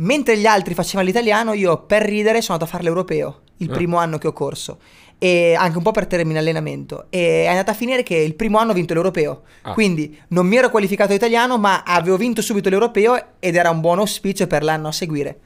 Mentre gli altri facevano l'italiano, io per ridere sono andato a fare l'europeo il eh. primo anno che ho corso. E anche un po' per termine allenamento. E è andata a finire che il primo anno ho vinto l'europeo. Ah. Quindi non mi ero qualificato italiano, ma avevo vinto subito l'europeo ed era un buon auspicio per l'anno a seguire.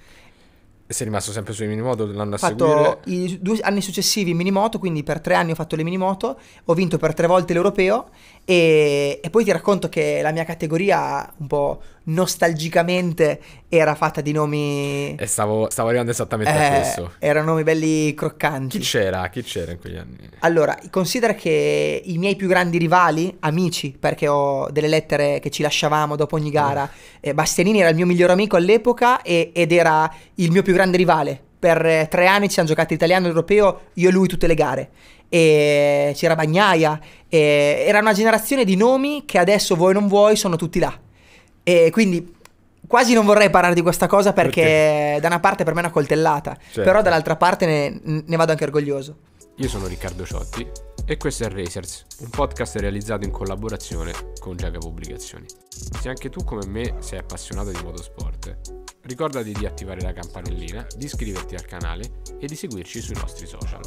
E sei rimasto sempre sui minimoto l'anno a seguire? Ho i due anni successivi in minimoto, quindi per tre anni ho fatto le minimoto, ho vinto per tre volte l'europeo e, e, poi ti racconto che la mia categoria, un po' nostalgicamente, era fatta di nomi. E stavo, stavo arrivando esattamente eh, a questo. Erano nomi belli croccanti. Chi c'era? Chi c'era in quegli anni? Allora, considera che i miei più grandi rivali, amici, perché ho delle lettere che ci lasciavamo dopo ogni gara. Mm. Eh. Bastianini era il mio miglior amico all'epoca e, ed era il mio più grande rivale. Per eh, tre anni ci hanno giocato italiano e europeo, io e lui tutte le gare e c'era Bagnaia, e era una generazione di nomi che adesso voi non vuoi sono tutti là. E quindi quasi non vorrei parlare di questa cosa perché, perché? da una parte per me è una coltellata, certo. però dall'altra parte ne, ne vado anche orgoglioso. Io sono Riccardo Ciotti e questo è Racers, un podcast realizzato in collaborazione con Giaga Pubblicazioni. Se anche tu come me sei appassionato di motorsport, ricordati di attivare la campanellina, di iscriverti al canale e di seguirci sui nostri social.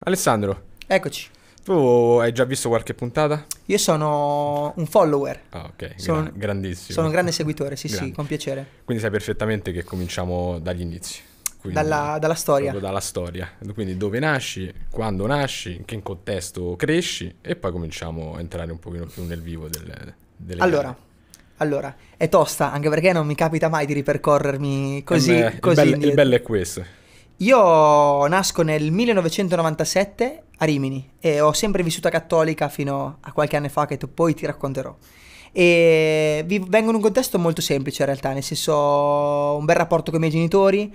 Alessandro. Eccoci. Tu hai già visto qualche puntata? Io sono un follower. Ah, ok, sono, Gra- grandissimo. Sono un grande seguitore, sì, Grande. sì, con piacere. Quindi sai perfettamente che cominciamo dagli inizi. Quindi, Dalla, dalla storia. proprio dalla storia. Quindi dove nasci, quando nasci, in che contesto cresci e poi cominciamo a entrare un pochino più nel vivo del, delle Allora, allora, è tosta, anche perché non mi capita mai di ripercorrermi così. Eh, così il, bello, il bello è questo. Io nasco nel 1997 a Rimini e ho sempre vissuto a Cattolica fino a qualche anno fa che poi ti racconterò. E vengo in un contesto molto semplice in realtà, nel senso ho un bel rapporto con i miei genitori,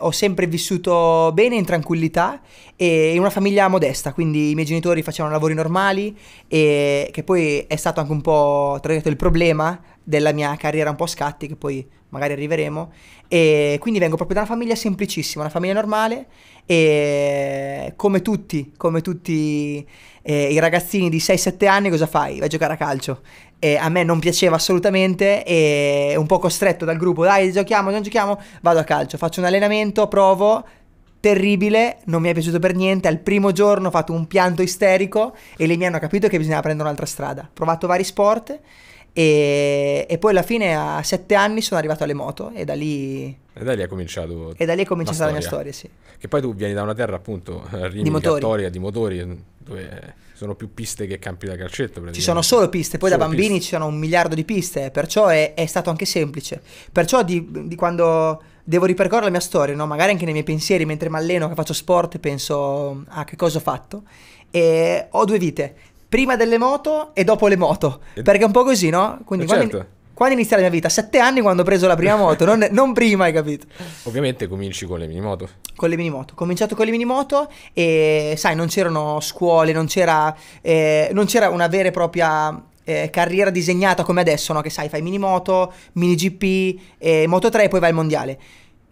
ho sempre vissuto bene in tranquillità e in una famiglia modesta, quindi i miei genitori facevano lavori normali e che poi è stato anche un po' tra il problema della mia carriera un po' a scatti che poi magari arriveremo. E quindi vengo proprio da una famiglia semplicissima, una famiglia normale e come tutti, come tutti eh, i ragazzini di 6-7 anni cosa fai? Vai a giocare a calcio. E a me non piaceva assolutamente e un po' costretto dal gruppo, dai giochiamo, non giochiamo, vado a calcio, faccio un allenamento, provo, terribile, non mi è piaciuto per niente. Al primo giorno ho fatto un pianto isterico e lì mi hanno capito che bisognava prendere un'altra strada. Ho provato vari sport e, e, poi alla fine a sette anni sono arrivato alle moto e da lì... E da lì è cominciato... E da lì è cominciata la mia storia, sì. Che poi tu vieni da una terra appunto eh, di motori. di motori, dove sono più piste che campi da calcetto. Ci sono solo piste, poi solo da bambini piste. ci sono un miliardo di piste, perciò è, è stato anche semplice. Perciò di, di, quando devo ripercorrere la mia storia, no? magari anche nei miei pensieri, mentre mi alleno, che faccio sport, penso a che cosa ho fatto. E ho due vite, prima delle moto e dopo le moto. E... Perché è un po' così, no? Quindi certo. quando, in... Certo. quando inizia la mia vita? sette anni quando ho preso la prima moto, non, non, prima, hai capito? Ovviamente cominci con le mini moto. Con le mini moto. Ho cominciato con le mini moto e sai, non c'erano scuole, non c'era, eh, non c'era una vera e propria eh, carriera disegnata come adesso, no? Che sai, fai mini moto, mini GP, eh, Moto 3 e poi vai al mondiale.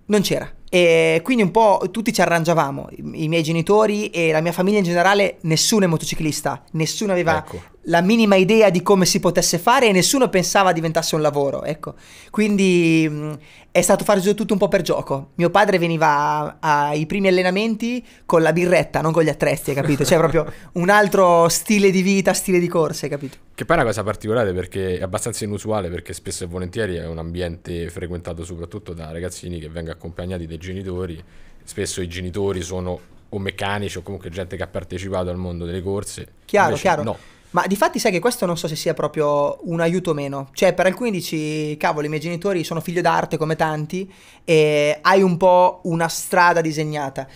Non c'era e quindi un po' tutti ci arrangiavamo, i miei genitori e la mia famiglia in generale, nessuno è motociclista, nessuno aveva ecco la minima idea di come si potesse fare e nessuno pensava diventasse un lavoro, ecco. Quindi mh, è stato fare tutto un po' per gioco. Mio padre veniva ai primi allenamenti con la birretta, non con gli attrezzi, hai capito? Cioè proprio un altro stile di vita, stile di corse, hai capito? Che poi è una cosa particolare perché è abbastanza inusuale perché spesso e volentieri è un ambiente frequentato soprattutto da ragazzini che vengono accompagnati dai genitori. Spesso i genitori sono o meccanici o comunque gente che ha partecipato al mondo delle corse. Chiaro, Invece, chiaro. No ma di fatti sai che questo non so se sia proprio un aiuto o meno. Cioè, per alcuni dici, cavolo, i miei genitori sono figlio d'arte come tanti e hai un po' una strada disegnata.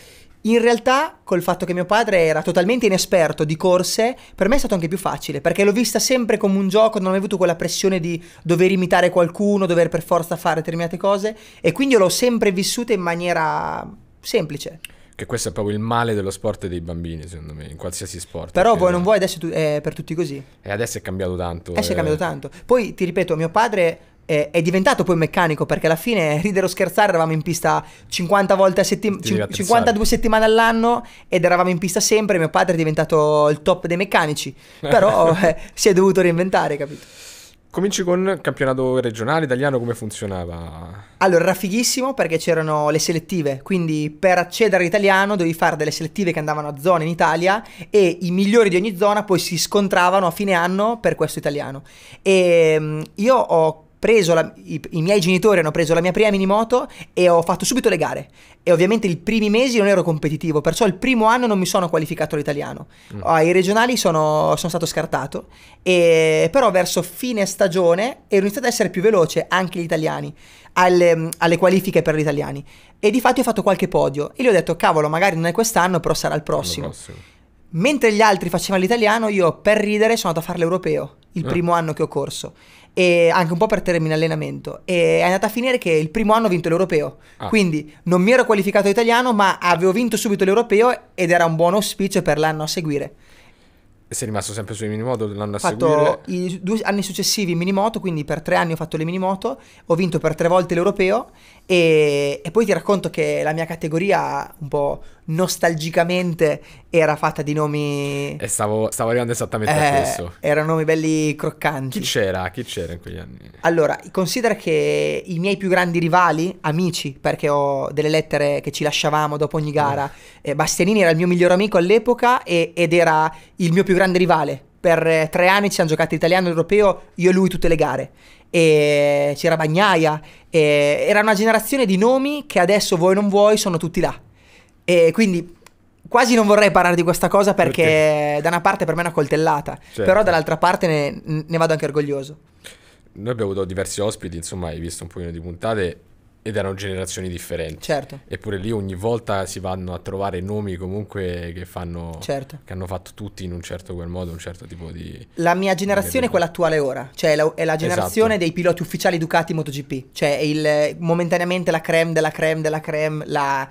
In realtà, col fatto che mio padre era totalmente inesperto di corse, per me è stato anche più facile, perché l'ho vista sempre come un gioco, non ho mai avuto quella pressione di dover imitare qualcuno, dover per forza fare determinate cose, e quindi l'ho sempre vissuta in maniera semplice. Che questo è proprio il male dello sport e dei bambini, secondo me, in qualsiasi sport. Però vuoi, non vuoi, adesso tu, è eh, per tutti così. E adesso è cambiato tanto. Adesso eh è eh. cambiato tanto. Poi ti ripeto, mio padre è, è diventato poi meccanico perché alla fine, ridere o scherzare, eravamo in pista 50 volte a settimana, 52 settimane all'anno ed eravamo in pista sempre. Mio padre è diventato il top dei meccanici, però eh, si è dovuto reinventare, capito? Cominci con il campionato regionale italiano, come funzionava? Allora, era fighissimo perché c'erano le selettive, quindi per accedere all'italiano dovevi fare delle selettive che andavano a zone in Italia e i migliori di ogni zona poi si scontravano a fine anno per questo italiano. E ehm, io ho preso la, i, i, miei genitori hanno preso la mia prima mini moto e ho fatto subito le gare. E ovviamente i primi mesi non ero competitivo, perciò il primo anno non mi sono qualificato all'italiano. Mm. Ai regionali sono, sono stato scartato, e, però verso fine stagione ero iniziato ad essere più veloce anche gli italiani, alle, alle qualifiche per gli italiani. E di fatto ho fatto qualche podio e gli ho detto cavolo magari non è quest'anno però sarà il prossimo. Mentre gli altri facevano l'italiano, io per ridere sono andato a fare l'europeo, il eh. primo anno che ho corso e anche un po' per termine allenamento. E è andata a finire che il primo anno ho vinto l'europeo. Ah. Quindi non mi ero qualificato italiano, ma avevo vinto subito l'europeo ed era un buon auspicio per l'anno a seguire. E sei rimasto sempre sui minimoto l'anno a seguire? i due anni successivi minimoto, quindi per tre anni ho fatto le minimoto, ho vinto per tre volte l'europeo e, e, poi ti racconto che la mia categoria, un po' nostalgicamente, era fatta di nomi. E stavo, stavo arrivando esattamente eh, a questo. Erano nomi belli croccanti. Chi c'era? Chi c'era in quegli anni? Allora, considera che i miei più grandi rivali, amici, perché ho delle lettere che ci lasciavamo dopo ogni gara. Mm. Eh, Bastianini era il mio miglior amico all'epoca e, ed era il mio più grande rivale. Per eh, tre anni ci hanno giocato italiano e europeo, io e lui tutte le gare e c'era Bagnaia, e era una generazione di nomi che adesso voi non vuoi sono tutti là. E quindi quasi non vorrei parlare di questa cosa perché, perché? da una parte per me è una coltellata, certo. però dall'altra parte ne, ne vado anche orgoglioso. Noi abbiamo avuto diversi ospiti, insomma hai visto un pochino di puntate ed erano generazioni differenti. Certo. Eppure lì ogni volta si vanno a trovare nomi comunque che fanno certo. che hanno fatto tutti in un certo quel modo, un certo tipo di La mia generazione è quella attuale ora, cioè è la, è la generazione esatto. dei piloti ufficiali Ducati MotoGP, cioè è il, momentaneamente la creme della creme della creme, la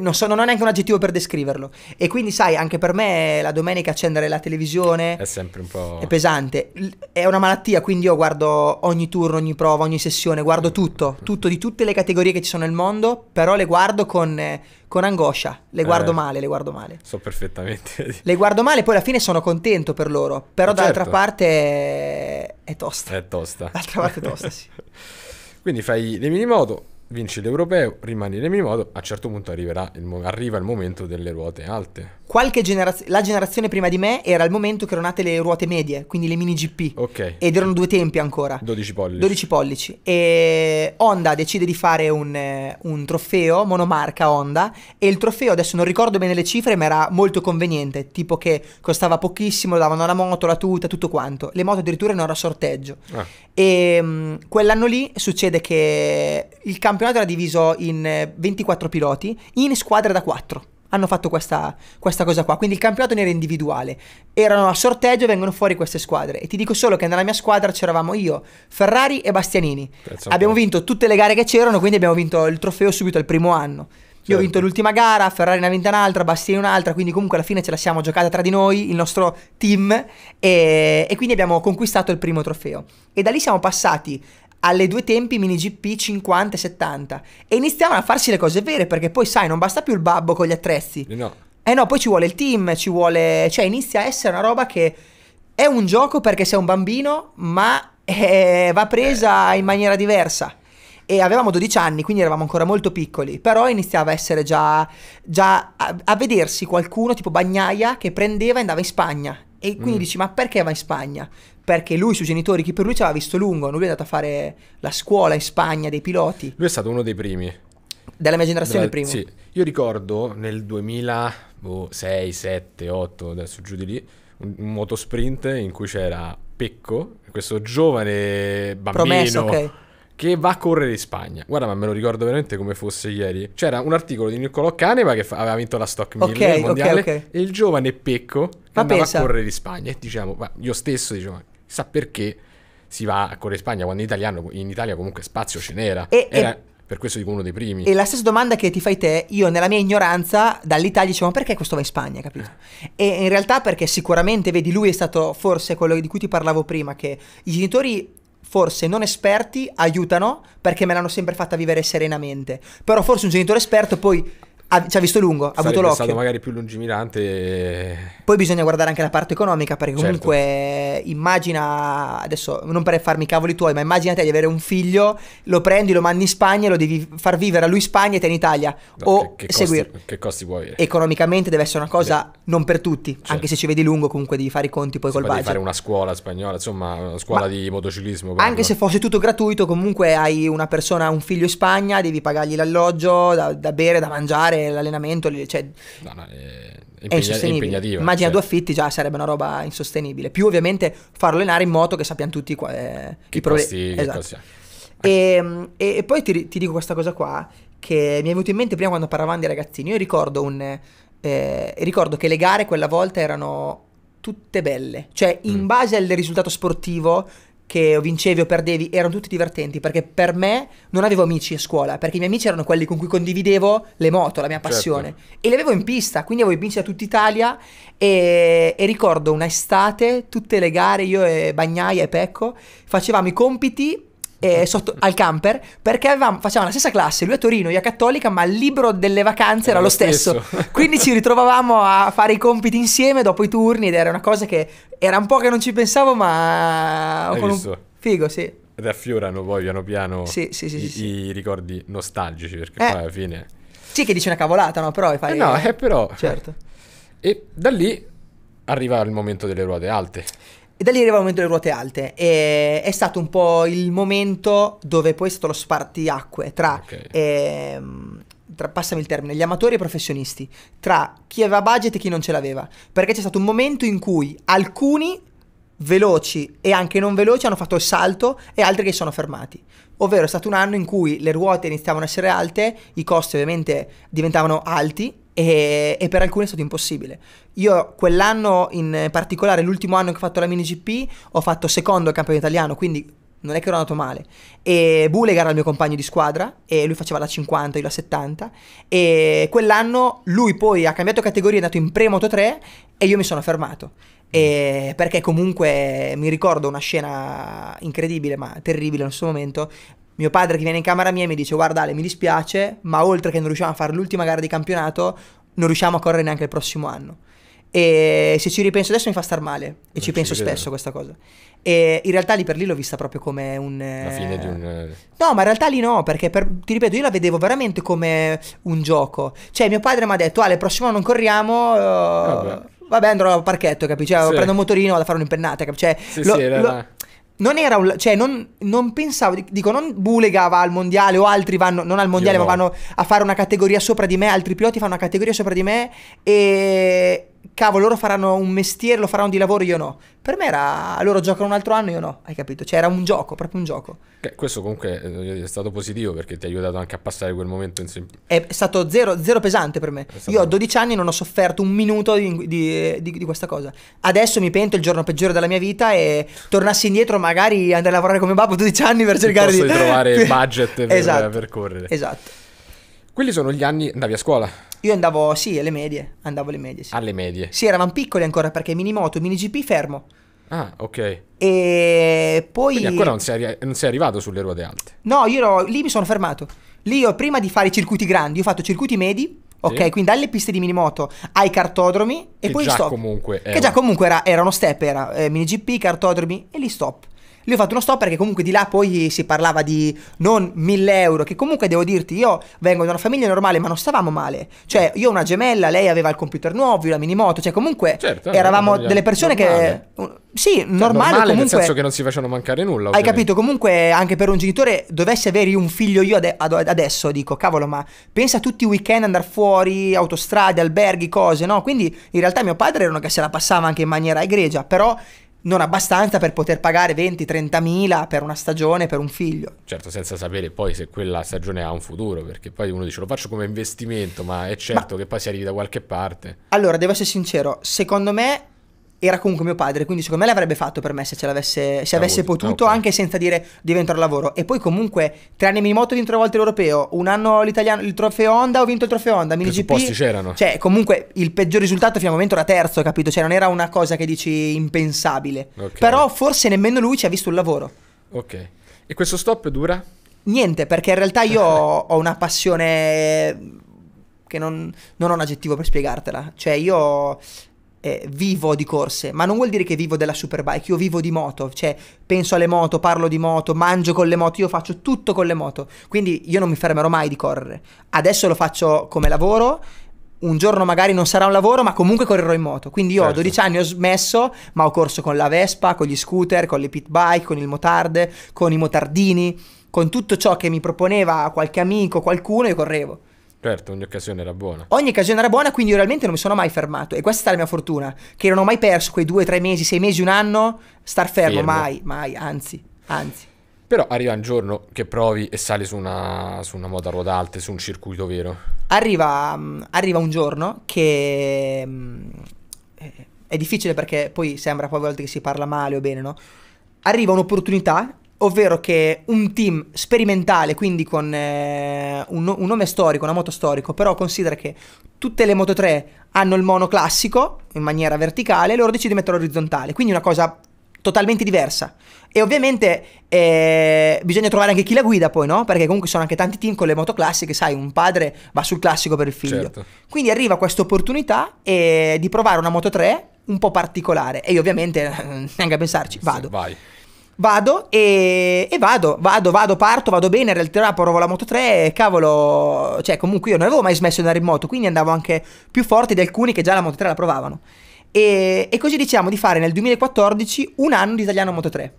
non, so, non ho neanche un aggettivo per descriverlo. E quindi, sai, anche per me la domenica accendere la televisione è sempre un po' è pesante. È una malattia, quindi io guardo ogni turno, ogni prova, ogni sessione, guardo tutto, tutto di tutte le categorie che ci sono nel mondo, però le guardo con, con angoscia, le guardo eh, male, le guardo male. So perfettamente. Le guardo male, poi alla fine sono contento per loro, però eh, certo. dall'altra parte è... è tosta. È tosta. D'altra parte è tosta, sì. quindi fai le minimoto vinci l'europeo, rimani remimoto, a un certo punto arriva il momento delle ruote alte. Generaz- la generazione prima di me era il momento che erano nate le ruote medie, quindi le mini GP. Ok. Ed erano due tempi ancora. 12 pollici. 12 pollici. E Honda decide di fare un, un, trofeo, monomarca Honda, e il trofeo, adesso non ricordo bene le cifre, ma era molto conveniente, tipo che costava pochissimo, davano la moto, la tuta, tutto quanto. Le moto addirittura non era sorteggio. Ah. E mh, mm, quell'anno lì succede che il campionato era diviso in 24 eh, piloti, in squadre da 4 hanno fatto questa, questa, cosa qua. Quindi il campionato non era individuale, erano a sorteggio e vengono fuori queste squadre. E ti dico solo che nella mia squadra c'eravamo io, Ferrari e Bastianini. Terzo abbiamo vinto tutte le gare che c'erano, quindi abbiamo vinto il trofeo subito il primo anno. Io ho certo. vinto l'ultima gara, Ferrari ne ha vinta un'altra, Bastianini un'altra, quindi comunque alla fine ce la siamo giocata tra di noi, il nostro team, e, e quindi abbiamo conquistato il primo trofeo. E da lì siamo passati alle due tempi mini GP 50 e 70 e iniziavano a farsi le cose vere perché poi sai non basta più il babbo con gli attrezzi. Eh no. Eh no, poi ci vuole il team, ci vuole... cioè inizia a essere una roba che è un gioco perché sei un bambino ma eh, va presa eh. in maniera diversa e avevamo 12 anni, quindi eravamo ancora molto piccoli, però iniziava a essere già, già a, a, vedersi qualcuno tipo Bagnaia che prendeva e andava in Spagna. E quindi mm. dici, ma perché va in Spagna? perché lui, sui genitori, chi per lui ci aveva visto lungo, lui è andato a fare la scuola in Spagna dei piloti. Lui è stato uno dei primi. Della mia generazione il primo. Sì, io ricordo nel 2006, 7, 8, adesso giù di lì, un, un motosprint in cui c'era Pecco, questo giovane bambino. Promesso, ok che va a correre in Spagna. Guarda, ma me lo ricordo veramente come fosse ieri. C'era un articolo di Niccolò Caneva che fa- aveva vinto la Stock 1000 okay, mondiale okay, okay. e il giovane Pecco va a correre in Spagna e diciamo, io stesso dicevo, sa perché si va con le Spagna, quando in, italiano, in Italia comunque spazio ce n'era. E, Era, e, per questo dico uno dei primi. E la stessa domanda che ti fai te, io nella mia ignoranza dall'Italia dicevo ma perché questo va in Spagna, capito? E in realtà perché sicuramente, vedi, lui è stato forse quello di cui ti parlavo prima, che i genitori forse non esperti aiutano perché me l'hanno sempre fatta vivere serenamente. Però forse un genitore esperto poi ha, ah, ci ha visto lungo, ha Sarebbe avuto l'occhio. È stato magari più lungimirante. Poi bisogna guardare anche la parte economica, perché certo. comunque certo. immagina, adesso non per farmi i cavoli tuoi, ma immagina te di avere un figlio, lo prendi, lo mandi in Spagna e lo devi far vivere a lui in Spagna e te in Italia. No, o che, che seguirlo. Che costi vuoi? Economicamente deve essere una cosa Beh. non per tutti, certo. anche se ci vedi lungo comunque devi fare i conti poi sì, col budget. Devi fare una scuola spagnola, insomma una scuola ma di motociclismo. Proprio. Anche se fosse tutto gratuito, comunque hai una persona, un figlio in Spagna, devi pagargli l'alloggio, da, da bere, da mangiare fare l'allenamento, cioè, no, no, è, impegna- è insostenibile. È Immagina cioè. due affitti già sarebbe una roba insostenibile. Più ovviamente farlo allenare in moto che sappiamo tutti qua, eh, i problemi. Esatto. E, e, e, poi ti, ti, dico questa cosa qua che mi è venuta in mente prima quando parlavamo dei ragazzini. Io ricordo, un, eh, ricordo che le gare quella volta erano tutte belle, cioè in mm. base al risultato sportivo che vincevi o perdevi erano tutti divertenti perché per me non avevo amici a scuola perché i miei amici erano quelli con cui condividevo le moto, la mia certo. passione certo. e le avevo in pista quindi avevo amici da tutta Italia e, e, ricordo un'estate tutte le gare io e Bagnaia e Pecco facevamo i compiti eh, sotto, al camper perché avevamo, facevamo la stessa classe, lui a Torino, io a Cattolica, ma il libro delle vacanze era, era lo stesso. stesso. Quindi ci ritrovavamo a fare i compiti insieme dopo i turni ed era una cosa che era un po' che non ci pensavo, ma... Hai visto? Un... Figo, sì. affiorano poi piano piano sì, sì, sì, i, i, ricordi nostalgici perché eh. poi alla fine... Sì che dici una cavolata, no? Però... Fai... Eh no, eh, però... Certo. E da lì arriva il momento delle ruote alte. E da lì arriva il momento delle ruote alte. E è stato un po' il momento dove poi è stato lo spartiacque tra, okay. ehm, tra passami il termine, gli amatori e i professionisti, tra chi aveva budget e chi non ce l'aveva. Perché c'è stato un momento in cui alcuni veloci e anche non veloci hanno fatto il salto e altri che sono fermati. Ovvero è stato un anno in cui le ruote iniziavano ad essere alte, i costi ovviamente diventavano alti e, e per alcuni è stato impossibile. Io quell'anno, in particolare l'ultimo anno che ho fatto la mini GP, ho fatto secondo al campionato italiano, quindi non è che ero andato male. E Bulegar era il mio compagno di squadra e lui faceva la 50, io la 70. E quell'anno lui poi ha cambiato categoria, è andato in pre Moto 3 e io mi sono fermato. E perché comunque mi ricordo una scena incredibile, ma terribile nel suo momento. Mio padre che viene in camera mia e mi dice: Guarda, Ale, mi dispiace, ma oltre che non riusciamo a fare l'ultima gara di campionato, non riusciamo a correre neanche il prossimo anno. E se ci ripenso adesso mi fa star male. E non eh, ci penso credo. spesso questa cosa. E in realtà lì per lì l'ho vista proprio come un. La eh, fine di un. No, ma in realtà lì no, perché per... ti ripeto, io la vedevo veramente come un gioco. Cioè, mio padre mi ha detto: Ah, prossimo anno non corriamo. Uh... Vabbè. Vabbè. andrò al parchetto, capisci? Cioè, sì. Prendo un motorino, vado a fare un'impennata. Capisci? Cioè, sì, lo, sì, era lo... Non era un. Cioè, non, non, pensavo. Dico, non Bulega va al mondiale o altri vanno. Non al mondiale, io ma vanno a fare una categoria sopra di me. Altri piloti fanno una categoria sopra di me. E cavolo, loro faranno un mestiere, lo faranno di lavoro, io no. Per me era, loro giocano un altro anno, io no, hai capito? Cioè era un gioco, proprio un gioco. Okay, eh, questo comunque eh, è stato positivo perché ti ha aiutato anche a passare quel momento in semplice. È stato zero, zero, pesante per me. Stato... Io ho 12 anni non ho sofferto un minuto di, di, di, di, questa cosa. Adesso mi pento il giorno peggiore della mia vita e tornassi indietro magari andare a lavorare come babbo 12 anni per cercare di... trovare budget per, esatto. per Esatto. Quelli sono gli anni, andavi a scuola? Io andavo, sì, alle medie. Andavo alle medie. Sì. Alle medie. Sì, eravamo piccoli ancora perché mini moto, mini GP fermo. Ah, ok. E poi. Quindi ancora non sei, non sei arrivato sulle ruote alte. No, io ero, lì mi sono fermato. Lì io, prima di fare i circuiti grandi, ho fatto circuiti medi. Ok, sì. quindi dalle piste di minimoto ai cartodromi e che poi stop. Comunque che già comunque era, era uno step, era eh, mini GP, cartodromi e lì stop. Lì ho fatto uno stop perché comunque di là poi si parlava di non 1000 euro, che comunque devo dirti, io vengo da una famiglia normale, ma non stavamo male. Cioè, io ho una gemella, lei aveva il computer nuovo, io la mini minimoto, cioè comunque certo, eh, eravamo delle persone normale. che... Sì, cioè, normale, normale comunque... Nel senso che non si facevano mancare nulla. Ovviamente. Hai capito? Comunque anche per un genitore dovesse avere un figlio io ad- ad- adesso, dico, cavolo, ma pensa tutti i weekend andare fuori, autostrade, alberghi, cose, no? Quindi in realtà mio padre era uno che se la passava anche in maniera egregia, però non abbastanza per poter pagare 20-30 mila per una stagione, per un figlio. Certo, senza sapere poi se quella stagione ha un futuro, perché poi uno dice lo faccio come investimento, ma è certo ma... che poi si arrivi da qualche parte. Allora, devo essere sincero, secondo me era comunque mio padre, quindi secondo me l'avrebbe fatto per me se, se ah, avesse potuto, okay. anche senza dire divento al lavoro. E poi comunque tre anni in moto ho vinto tre volte l'europeo, un anno l'italiano, il trofeo Honda, ho vinto il trofeo Honda, mini GP. c'erano. Cioè, comunque il peggior risultato fino al momento era terzo, capito? Cioè, non era una cosa che dici impensabile. Okay. Però forse nemmeno lui ci ha visto il lavoro. Ok. E questo stop dura? Niente, perché in realtà io ho una passione che non, non, ho un aggettivo per spiegartela. Cioè, io eh, vivo di corse, ma non vuol dire che vivo della superbike, io vivo di moto, cioè penso alle moto, parlo di moto, mangio con le moto, io faccio tutto con le moto, quindi io non mi fermerò mai di correre. Adesso lo faccio come lavoro, un giorno magari non sarà un lavoro, ma comunque correrò in moto. Quindi io certo. a 12 anni ho smesso, ma ho corso con la Vespa, con gli scooter, con le pit bike, con il motard, con i motardini, con tutto ciò che mi proponeva qualche amico, qualcuno, io correvo. Certo, ogni occasione era buona. Ogni occasione era buona, quindi io realmente non mi sono mai fermato. E questa è stata la mia fortuna, che non ho mai perso quei due, tre mesi, sei mesi, un anno, star fermo, Fermo. mai, mai, anzi, anzi. Però arriva un giorno che provi e sali su una, su una moda ruota alte, su un circuito vero. Arriva, mm, arriva un giorno che mm, eh, è difficile perché poi sembra poi a volte che si parla male o bene, no? Arriva un'opportunità ovvero che un team sperimentale, quindi con eh, un, un, nome storico, una moto storico, però considera che tutte le moto 3 hanno il mono classico in maniera verticale, loro decidono di metterlo orizzontale, quindi una cosa totalmente diversa. E ovviamente eh, bisogna trovare anche chi la guida poi, no? Perché comunque sono anche tanti team con le moto classiche, sai, un padre va sul classico per il figlio. Certo. Quindi arriva questa opportunità eh, di provare una moto 3 un po' particolare e io ovviamente neanche a pensarci, vado. Vai. Vado e, e, vado, vado, vado, parto, vado bene, in realtà provo la Moto 3 e cavolo, cioè comunque io non avevo mai smesso di andare in moto, quindi andavo anche più forte di alcuni che già la Moto 3 la provavano. E, e così diciamo di fare nel 2014 un anno di italiano Moto 3.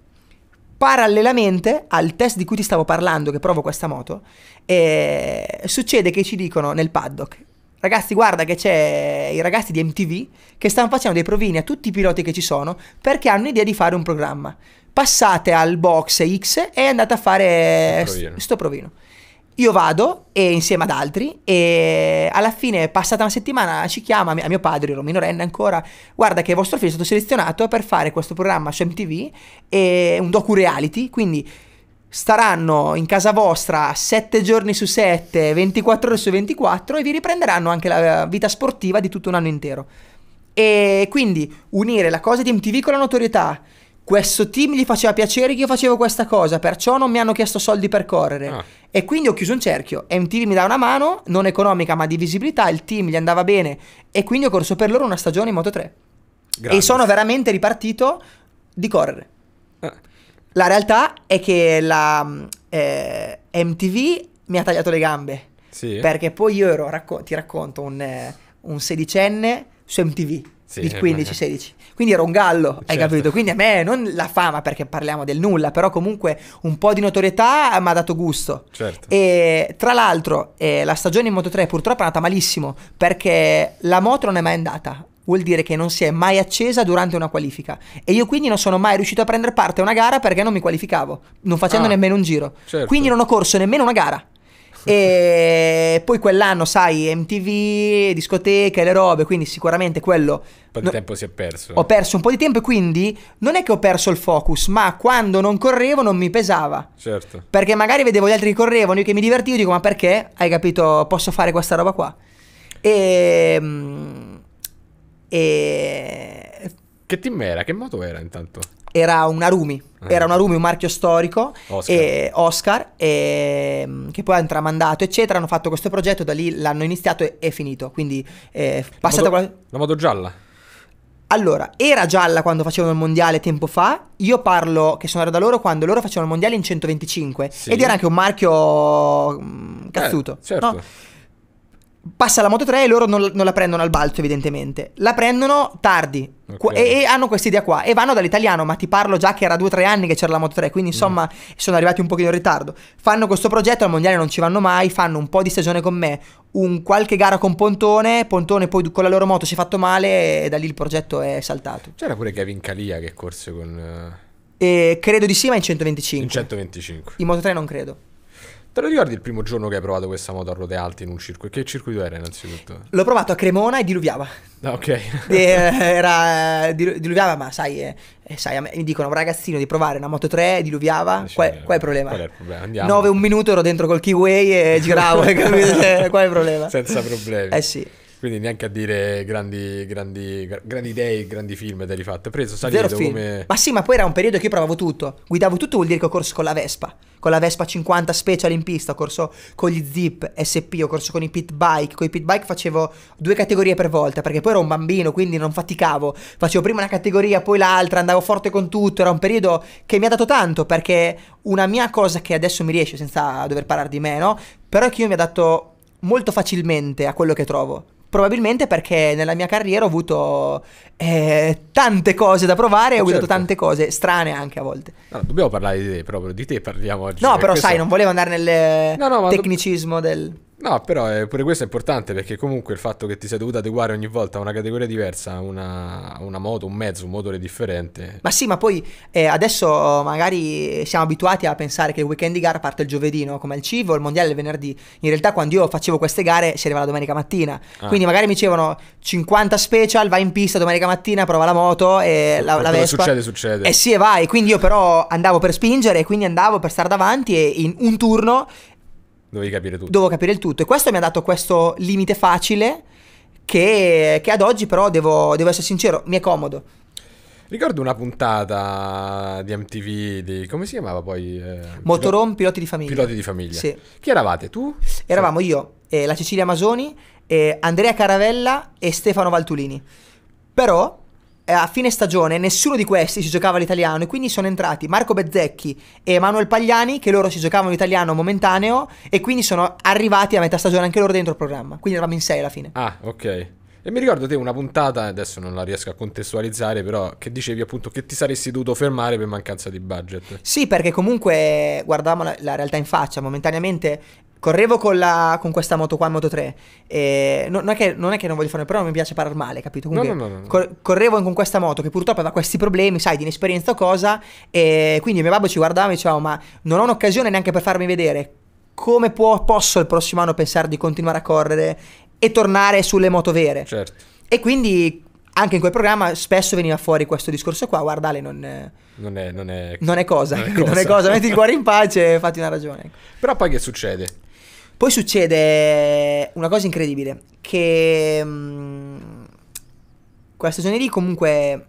Parallelamente al test di cui ti stavo parlando, che provo questa moto, eh, succede che ci dicono nel paddock, Ragazzi, guarda che c'è i ragazzi di MTV che stanno facendo dei provini a tutti i piloti che ci sono perché hanno idea di fare un programma passate al box X e andate a fare sto provino. provino. Io vado e insieme ad altri e alla fine, passata una settimana, ci chiama a mio padre, ero minorenne ancora, guarda che vostro figlio è stato selezionato per fare questo programma su MTV, e un docu reality, quindi staranno in casa vostra 7 giorni su 7, 24 ore su 24 e vi riprenderanno anche la vita sportiva di tutto un anno intero. E quindi unire la cosa di MTV con la notorietà, questo team gli faceva piacere che io facevo questa cosa, perciò non mi hanno chiesto soldi per correre. Ah. E quindi ho chiuso un cerchio. MTV mi dà una mano, non economica ma di visibilità, il team gli andava bene e quindi ho corso per loro una stagione in Moto 3. E sono veramente ripartito di correre. Ah. La realtà è che la eh, MTV mi ha tagliato le gambe. Sì. Perché poi io ero, racco- ti racconto, un, eh, un sedicenne su MTV sì, il 15-16. Eh, quindi ero un gallo, certo. hai capito? Quindi a me non la fama perché parliamo del nulla, però comunque un po' di notorietà mi ha dato gusto. Certo. E tra l'altro eh, la stagione in Moto 3 purtroppo è andata malissimo perché la moto non è mai andata. Vuol dire che non si è mai accesa durante una qualifica. E io quindi non sono mai riuscito a prendere parte a una gara perché non mi qualificavo, non facendo ah, nemmeno un giro. Certo. Quindi non ho corso nemmeno una gara e poi quell'anno, sai, MTV, discoteche, le robe, quindi sicuramente quello... Un po' di no, tempo si è perso. Ho perso un po' di tempo e quindi non è che ho perso il focus, ma quando non correvo non mi pesava. Certo. Perché magari vedevo gli altri che correvano, io che mi divertivo, dico ma perché? Hai capito, posso fare questa roba qua. E... Ehm, e... Che team era? Che moto era intanto? era un Arumi. Eh. Era un Arumi, un marchio storico, Oscar, e Oscar e, ehm, che poi ha tramandato, eccetera. Hanno fatto questo progetto, da lì l'hanno iniziato e è finito. Quindi è passata moto, La moto gialla? Allora, era gialla quando facevano il mondiale tempo fa. Io parlo che sono era da loro quando loro facevano il mondiale in 125. Sì. Ed era anche un marchio mm, cazzuto. Eh, certo. No? passa la Moto 3 e loro non, non, la prendono al balzo evidentemente, la prendono tardi okay. e, e, hanno questa idea qua e vanno dall'italiano, ma ti parlo già che era 2-3 anni che c'era la Moto 3, quindi mm. insomma mm. sono arrivati un pochino in ritardo, fanno questo progetto, al mondiale non ci vanno mai, fanno un po' di stagione con me, un qualche gara con Pontone, Pontone poi con la loro moto si è fatto male e da lì il progetto è saltato. C'era pure Kevin Calia che corse con... Eh, eh credo di sì, ma in 125. In 125. In Moto 3 non credo. Te lo ricordi il primo giorno che hai provato questa moto a ruote alte in un circuito? Che circuito era innanzitutto? L'ho provato a Cremona e diluviava. Ah, ok. Eh, era, eh, diluviava, ma sai, eh, eh sai, mi dicono ragazzino di provare una moto 3 diluviava. Qua, qual, è il problema? Qual è il problema? Andiamo. 9 un minuto ero dentro col keyway e giravo, capite? qual è il problema? Senza problemi. Eh sì. Quindi neanche a dire grandi, grandi, grandi idee, grandi film te li fatto. Preso, salito come... Ma sì, ma poi era un periodo che io provavo tutto. Guidavo tutto vuol dire che ho corso con la Vespa. Con la Vespa 50 Special in pista, ho corso con gli Zip SP, ho corso con i pit bike. Con i pit bike facevo due categorie per volta, perché poi ero un bambino, quindi non faticavo. Facevo prima una categoria, poi l'altra, andavo forte con tutto. Era un periodo che mi ha dato tanto, perché una mia cosa che adesso mi riesce senza dover parlare di me, no? Però è che io mi ha dato molto facilmente a quello che trovo. Probabilmente perché nella mia carriera ho avuto eh, tante cose da provare e eh, ho certo. avuto tante cose strane anche a volte. No, dobbiamo parlare di te proprio, di te parliamo oggi. No, però sai, non volevo andare nel no, no, tecnicismo do... del... No, però eh, pure questo è importante perché comunque il fatto che ti sei dovuto adeguare ogni volta a una categoria diversa, una, una moto, un mezzo, un motore differente. Ma sì, ma poi eh, adesso eh, magari siamo abituati a pensare che il weekend di gara parte il giovedì, no? come il Civo, il mondiale il venerdì. In realtà quando io facevo queste gare si arrivava la domenica mattina. Ah. Quindi magari mi dicevano 50 special, vai in pista domenica mattina, prova la moto e la, la Vespa. succede, succede. Eh sì, e vai. Quindi io però andavo per spingere e quindi andavo per stare davanti e in un turno Dovevi capire tutto. Dovevo capire il tutto e questo mi ha dato questo limite facile che, che ad oggi però devo, devo essere sincero, mi è comodo. Ricordo una puntata di MTV di come si chiamava poi? Eh, Motoron Piloti di Famiglia. Piloti di Famiglia. Sì. Chi eravate? Tu? Eravamo io, eh, la Cecilia Masoni, eh, Andrea Caravella e Stefano Valtulini. Però eh, a fine stagione nessuno di questi si giocava l'italiano e quindi sono entrati Marco Bezzecchi e Emanuele Pagliani che loro si giocavano l'italiano momentaneo e quindi sono arrivati a metà stagione anche loro dentro il programma. Quindi eravamo in sei alla fine. Ah, ok. E mi ricordo te una puntata, adesso non la riesco a contestualizzare, però che dicevi appunto che ti saresti dovuto fermare per mancanza di budget. Sì, perché comunque guardavamo la, la realtà in faccia, momentaneamente correvo con, la, con, questa moto qua, Moto 3. E non, non, è che, non, è che, non voglio fare, però non mi piace parlare male, capito? Comunque, no, no, no, cor- correvo con questa moto che purtroppo aveva questi problemi, sai, di inesperienza o cosa. E quindi mio babbo ci guardava e diceva, oh, ma non ho un'occasione neanche per farmi vedere. Come può, posso il prossimo anno pensare di continuare a correre e tornare sulle moto vere. Certo. E quindi anche in quel programma spesso veniva fuori questo discorso qua, guarda non... Non è, non è, non è cosa, non è cosa, non è cosa. metti il cuore in pace e fatti una ragione. Ecco. Però poi che succede? Poi succede una cosa incredibile, che mh, mm, quella stagione lì comunque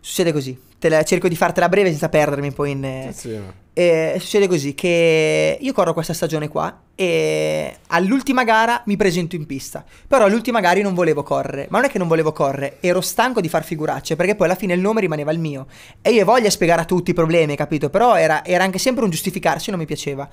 succede così la, cerco di fartela breve senza perdermi poi in... Eh, sì, eh, succede così che io corro questa stagione qua e all'ultima gara mi presento in pista. Però all'ultima gara io non volevo correre. Ma non è che non volevo correre, ero stanco di far figuracce perché poi alla fine il nome rimaneva il mio. E io voglio spiegare a tutti i problemi, capito? Però era, era anche sempre un giustificarsi, non mi piaceva.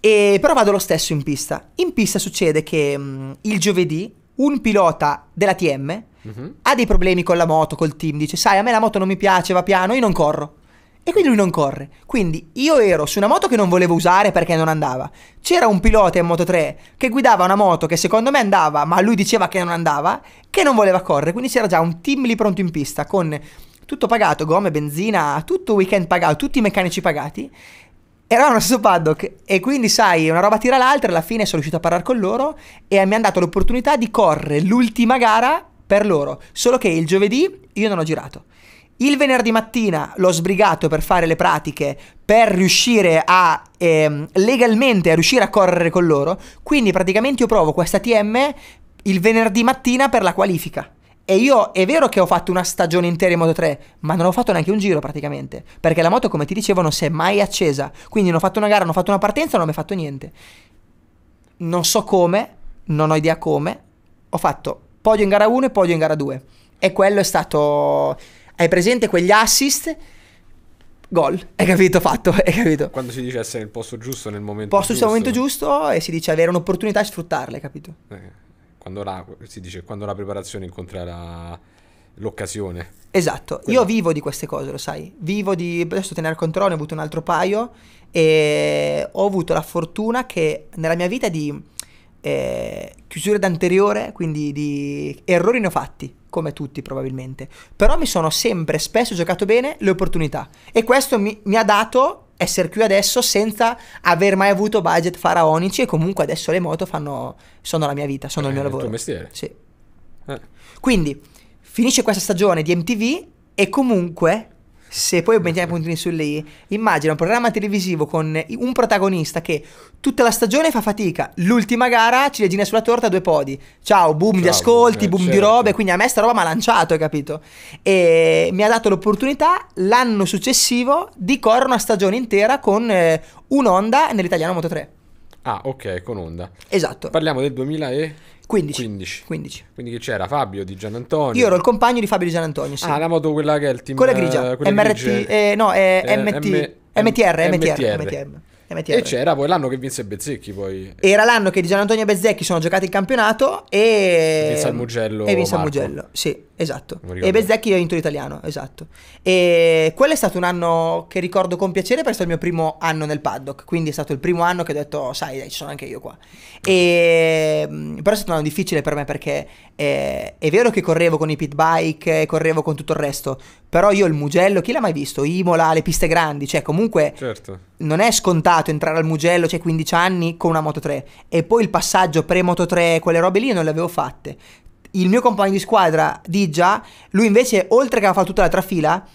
E però vado lo stesso in pista. In pista succede che mh, mm, il giovedì un pilota della TM uh-huh. Mhm. ha dei problemi con la moto, col team, dice sai a me la moto non mi piace, va piano, io non corro. E quindi lui non corre. Quindi io ero su una moto che non volevo usare perché non andava. C'era un pilota in Moto 3 che guidava una moto che secondo me andava, ma lui diceva che non andava, che non voleva correre. Quindi c'era già un team lì pronto in pista con tutto pagato, gomme, benzina, tutto weekend pagato, tutti i meccanici pagati. Eravamo nello stesso paddock e quindi sai, una roba tira l'altra, alla fine sono riuscito a parlare con loro e mi hanno dato l'opportunità di correre l'ultima gara per loro, solo che il giovedì io non ho girato. Il venerdì mattina l'ho sbrigato per fare le pratiche, per riuscire a ehm, legalmente a riuscire a correre con loro, quindi praticamente io provo questa TM il venerdì mattina per la qualifica. E io è vero che ho fatto una stagione intera in Moto 3, ma non ho fatto neanche un giro praticamente. Perché la moto, come ti dicevo, non si è mai accesa. Quindi non ho fatto una gara, non ho fatto una partenza, non ho mai fatto niente. Non so come, non ho idea come. Ho fatto podio in gara 1 e podio in gara 2. E quello è stato. Hai presente quegli assist? Gol, hai capito? Fatto, hai capito? Quando si dice essere nel posto giusto nel momento posto giusto. Posto giusto nel momento giusto e si dice avere un'opportunità e sfruttarla, hai capito? Eh quando la, si dice, quando la preparazione incontrerà l'occasione. Esatto, Quella. io vivo di queste cose, lo sai, vivo di... adesso tenere controllo, ne ho avuto un altro paio e ho avuto la fortuna che nella mia vita di eh, chiusure d'anteriore, quindi di errori ne ho fatti, come tutti probabilmente, però mi sono sempre, spesso giocato bene le opportunità e questo mi, mi ha dato essere qui adesso senza aver mai avuto budget faraonici e comunque adesso le moto fanno, sono la mia vita, sono eh, il mio lavoro. È il tuo mestiere. Sì. Eh. Quindi finisce questa stagione di MTV e comunque se poi mettiamo i puntini su lì, immagina un programma televisivo con un protagonista che tutta la stagione fa fatica, l'ultima gara ci ciliegina sulla torta, due podi. Ciao, boom Ciao, eh, di ascolti, boom certo. di robe, quindi a me sta roba mi ha lanciato, hai capito? E mi ha dato l'opportunità l'anno successivo di correre una stagione intera con eh, un'onda nell'italiano Moto 3. Ah, ok, con Onda. Esatto. Parliamo del 2015. 15. 15. Quindi chi c'era Fabio di Gianantonio. Io ero il compagno di Fabio di Gianantonio, sì. Ah, la moto quella che è il team. Quella grigia. Eh, quella MRT, grigia. Eh, no, è MT, eh, M- MTR, MTR, MTR. MTR e c'era poi l'anno che vinse Bezzecchi poi. Era l'anno che Gian Antonio e Bezzecchi sono giocati il campionato e... Vinse al Mugello. E vinse al Mugello, sì, esatto. E Bezzecchi ha vinto l'italiano, esatto. E quello è stato un anno che ricordo con piacere perché è stato il mio primo anno nel paddock, quindi è stato il primo anno che ho detto, oh, sai, dai, ci sono anche io qua. E... Però è stato un anno difficile per me perché eh, è vero che correvo con i pit bike, eh, correvo con tutto il resto, però io il Mugello, chi l'ha mai visto? Imola, le piste grandi, cioè comunque... Certo non è scontato entrare al Mugello, cioè 15 anni, con una Moto 3. E poi il passaggio pre-Moto 3, quelle robe lì, non le avevo fatte. Il mio compagno di squadra, Diggia, lui invece, oltre che aveva fatto tutta la trafila,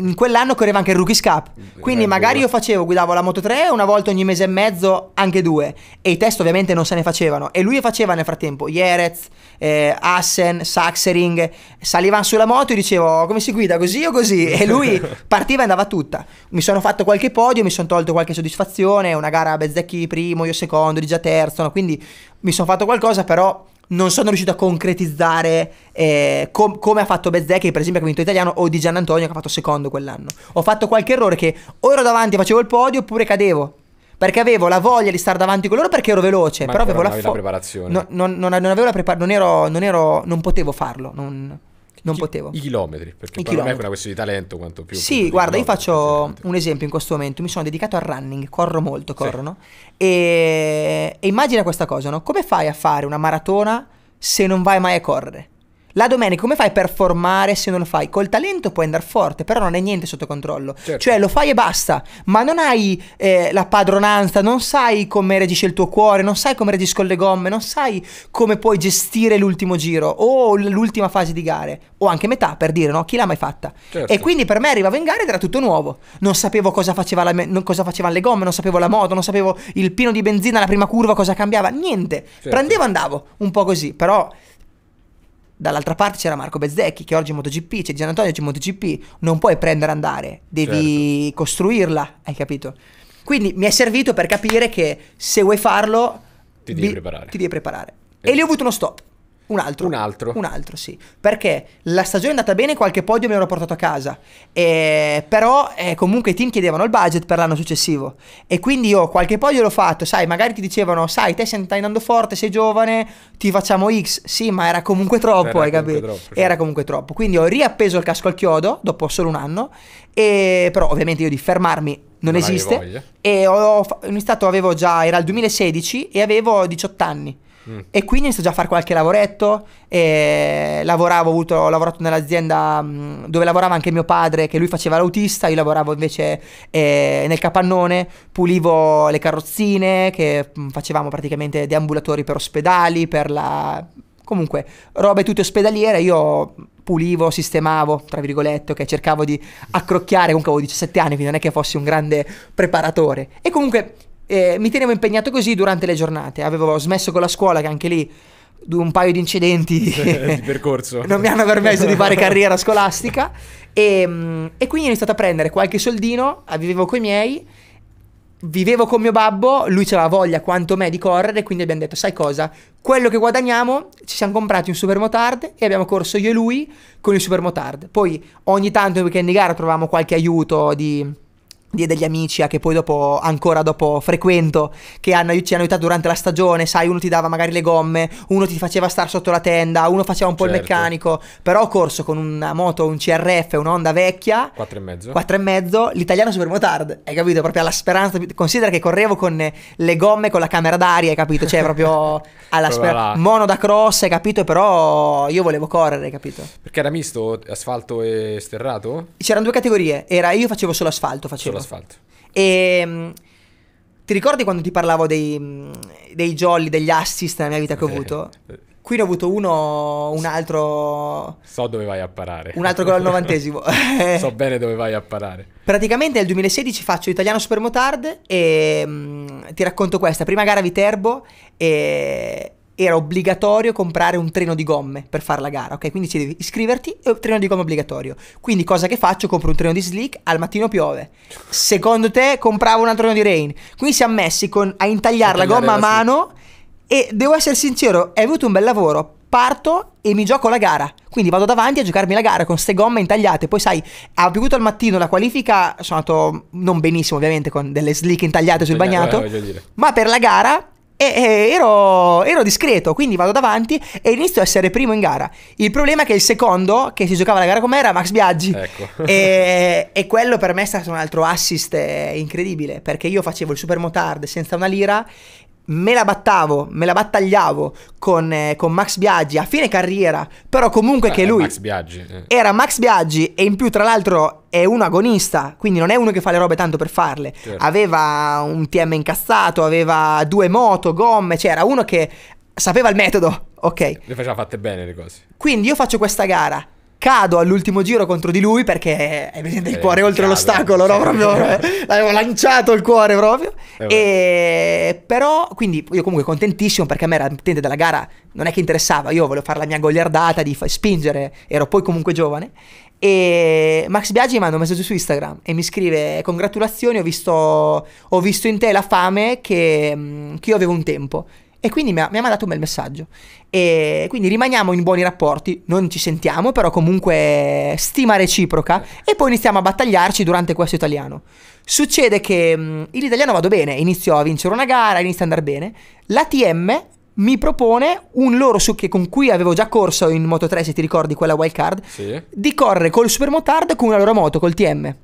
in quell'anno correva anche il Rookies Cup. Mm, quindi magari io facevo, guidavo la Moto 3 una volta ogni mese e mezzo, anche due. E i test ovviamente non se ne facevano. E lui faceva nel frattempo Jerez, eh, Assen, Saxering. Salivano sulla moto e dicevo come si guida, così o così? E lui partiva e andava tutta. Mi sono fatto qualche podio, mi sono tolto qualche soddisfazione. Una gara a Bezzecchi primo, io secondo, di già terzo. No? Quindi mi sono fatto qualcosa, però non sono riuscito a concretizzare eh, com- come ha fatto Bezzecchi, per esempio, che ha vinto italiano, o di Gian Antonio che ha fatto secondo quell'anno. Ho fatto qualche errore che o ero davanti e facevo il podio oppure cadevo. Perché avevo la voglia di stare davanti con loro perché ero veloce. Ma però avevo la, fo- la preparazione. No, non, non, non, avevo la preparazione. Non, non, potevo farlo. Non non chi, potevo. I chilometri, perché I per chilometri. me è una questione di talento quanto più. Sì, più guarda, io faccio un esempio in questo momento, mi sono dedicato al running, corro molto, corro, sì. no? E, e immagina questa cosa, no? Come fai a fare una maratona se non vai mai a correre? La domenica come fai a performare se non lo fai? Col talento puoi andare forte, però non hai niente sotto controllo. Certo. Cioè lo fai e basta, ma non hai eh, la padronanza, non sai come reagisce il tuo cuore, non sai come reagiscono le gomme, non sai come puoi gestire l'ultimo giro o l'ultima fase di gare o anche metà per dire no, chi l'ha mai fatta. Certo. E quindi per me arrivavo in gara ed era tutto nuovo. Non sapevo cosa, faceva me- non, cosa facevano le gomme, non sapevo la moto, non sapevo il pino di benzina, la prima curva, cosa cambiava, niente. Certo. Prendevo andavo, un po' così, però dall'altra parte c'era Marco Bezzecchi che oggi è MotoGP, c'è Gian Antonio è MotoGP, non puoi prendere andare, devi certo. costruirla, hai capito? Quindi mi è servito per capire che se vuoi farlo ti devi preparare. Ti devi preparare. Eh. E esatto. lì ho avuto uno stop. Un altro. Un altro. Un altro, sì. Perché la stagione è andata bene, qualche podio mi l'hanno portato a casa. E, però eh, comunque i team chiedevano il budget per l'anno successivo. E quindi io qualche podio l'ho fatto, sai, magari ti dicevano, sai, te stai andando forte, sei giovane, ti facciamo X. Sì, ma era comunque troppo, era hai comunque capito? Troppo, sì. Certo. Era comunque troppo. Quindi ho riappeso il casco al chiodo dopo solo un anno. E, però ovviamente io di fermarmi non, non esiste. E ho, ho iniziato, avevo già, era il 2016 e avevo 18 anni. Mm. E quindi inizio già a fare qualche lavoretto. lavoravo, ho, avuto, ho, lavorato nell'azienda dove lavorava anche mio padre, che lui faceva l'autista. Io lavoravo invece eh, nel capannone, pulivo le carrozzine, che facevamo praticamente deambulatori per ospedali, per la. Comunque, robe tutte ospedaliere, io pulivo, sistemavo, tra virgolette, ok, cercavo di accrocchiare, comunque avevo 17 anni, quindi non è che fossi un grande preparatore. E comunque eh, mi tenevo impegnato così durante le giornate. Avevo smesso con la scuola, che anche lì un paio di incidenti di percorso non mi hanno permesso di fare carriera scolastica e, e, quindi ho iniziato a prendere qualche soldino ah, vivevo con i miei vivevo con mio babbo lui aveva voglia quanto me di correre quindi abbiamo detto sai cosa quello che guadagniamo ci siamo comprati un supermotard e abbiamo corso io e lui con il supermotard poi ogni tanto in weekend di gara trovavamo qualche aiuto di di degli amici a ah, che poi dopo ancora dopo frequento che hanno, ci hanno aiutato durante la stagione sai uno ti dava magari le gomme uno ti faceva stare sotto la tenda uno faceva un po' certo. il meccanico però ho corso con una moto un CRF un'onda vecchia e mezzo vecchia e mezzo l'italiano super motard hai capito proprio alla speranza considera che correvo con le gomme con la camera d'aria hai capito cioè proprio alla speranza mono da cross hai capito però io volevo correre hai capito perché era misto asfalto e sterrato c'erano due categorie era io facevo solo asfalto facevo solo sull'asfalto. Certo. E ehm, ti ricordi quando ti parlavo dei, dei jolly, degli assist nella mia vita che ho eh. avuto? Qui ne ho avuto uno, un altro. So dove vai a parare. Un altro gol al novantesimo. so bene dove vai a parare. Praticamente nel 2016 faccio italiano Supermotard e mh, mm, ti racconto questa. Prima gara Viterbo e era obbligatorio comprare un treno di gomme per fare la gara, ok? Quindi ci devi iscriverti e un treno di gomme obbligatorio. Quindi cosa che faccio? Compro un treno di slick, al mattino piove. Secondo te compravo un altro treno di rain. Quindi siamo messi con, a intagliare la gomma a mano e devo essere sincero, hai avuto un bel lavoro. Parto e mi gioco la gara. Quindi vado davanti a giocarmi la gara con ste gomme intagliate. Poi, sai, ha piovuto al mattino la qualifica. Sono andato non benissimo, ovviamente, con delle slick intagliate sul bagnato. ma per la gara e, e ero, ero, discreto, quindi vado davanti e inizio a essere primo in gara. Il problema è che il secondo che si giocava la gara con me era Max Biaggi. Ecco. E, e, quello per me è stato un altro assist eh, incredibile, perché io facevo il super motard senza una lira me la battavo, me la battagliavo con, eh, con Max Biaggi a fine carriera, però comunque eh, che lui Max Biaggi, eh. era Max Biaggi e in più tra l'altro è un agonista, quindi non è uno che fa le robe tanto per farle. Certo. Aveva un TM incassato, aveva due moto, gomme, cioè era uno che sapeva il metodo, ok? Le faceva fatte bene le cose. Quindi io faccio questa gara cado all'ultimo giro contro di lui perché è evidente il eh, cuore oltre l'ostacolo, no? Proprio eh, l'avevo lanciato il cuore proprio. Eh, e eh, però, quindi io comunque contentissimo perché a me era attente della gara, non è che interessava, io volevo fare la mia gogliardata di spingere, ero poi comunque giovane. E Max Biaggi mi manda un messaggio su Instagram e mi scrive: Congratulazioni, ho visto, ho visto in te la fame che, che io avevo un tempo. E quindi mi ha, mi ha, mandato un bel messaggio. E quindi rimaniamo in buoni rapporti, non ci sentiamo, però comunque stima reciproca. E poi iniziamo a battagliarci durante questo italiano. Succede che mm, in italiano vado bene, inizio a vincere una gara, inizio ad andare bene. L'ATM mi propone un loro su- che con cui avevo già corso in Moto 3, se ti ricordi quella wild card, sì. di correre col Supermotard con una loro moto, col TM.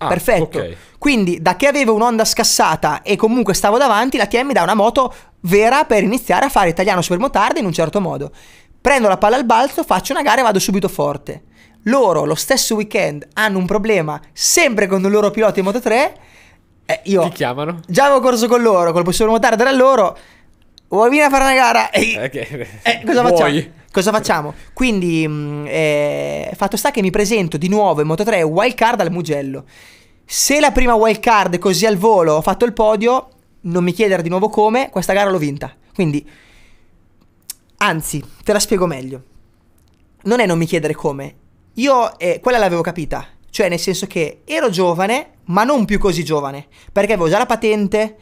Ah, Perfetto. Okay. Quindi da che avevo un'onda scassata e comunque stavo davanti, la TM mi dà una moto vera per iniziare a fare italiano supermotarda in un certo modo. Prendo la palla al balzo, faccio una gara e vado subito forte. Loro lo stesso weekend hanno un problema sempre con il loro pilota in Moto 3. Eh, io Ti chiamano? Già avevo corso con loro, col professor Motarda era loro Vuoi venire a fare una gara? Eh, Ehi, okay. eh, cosa facciamo? Vuoi? Cosa facciamo? Quindi, mm, eh, fatto sta che mi presento di nuovo in Moto 3 wild card al Mugello. Se la prima wild card così al volo ho fatto il podio, non mi chiedere di nuovo come, questa gara l'ho vinta. Quindi, anzi, te la spiego meglio. Non è non mi chiedere come. Io eh, quella l'avevo capita. Cioè, nel senso che ero giovane, ma non più così giovane. Perché avevo già la patente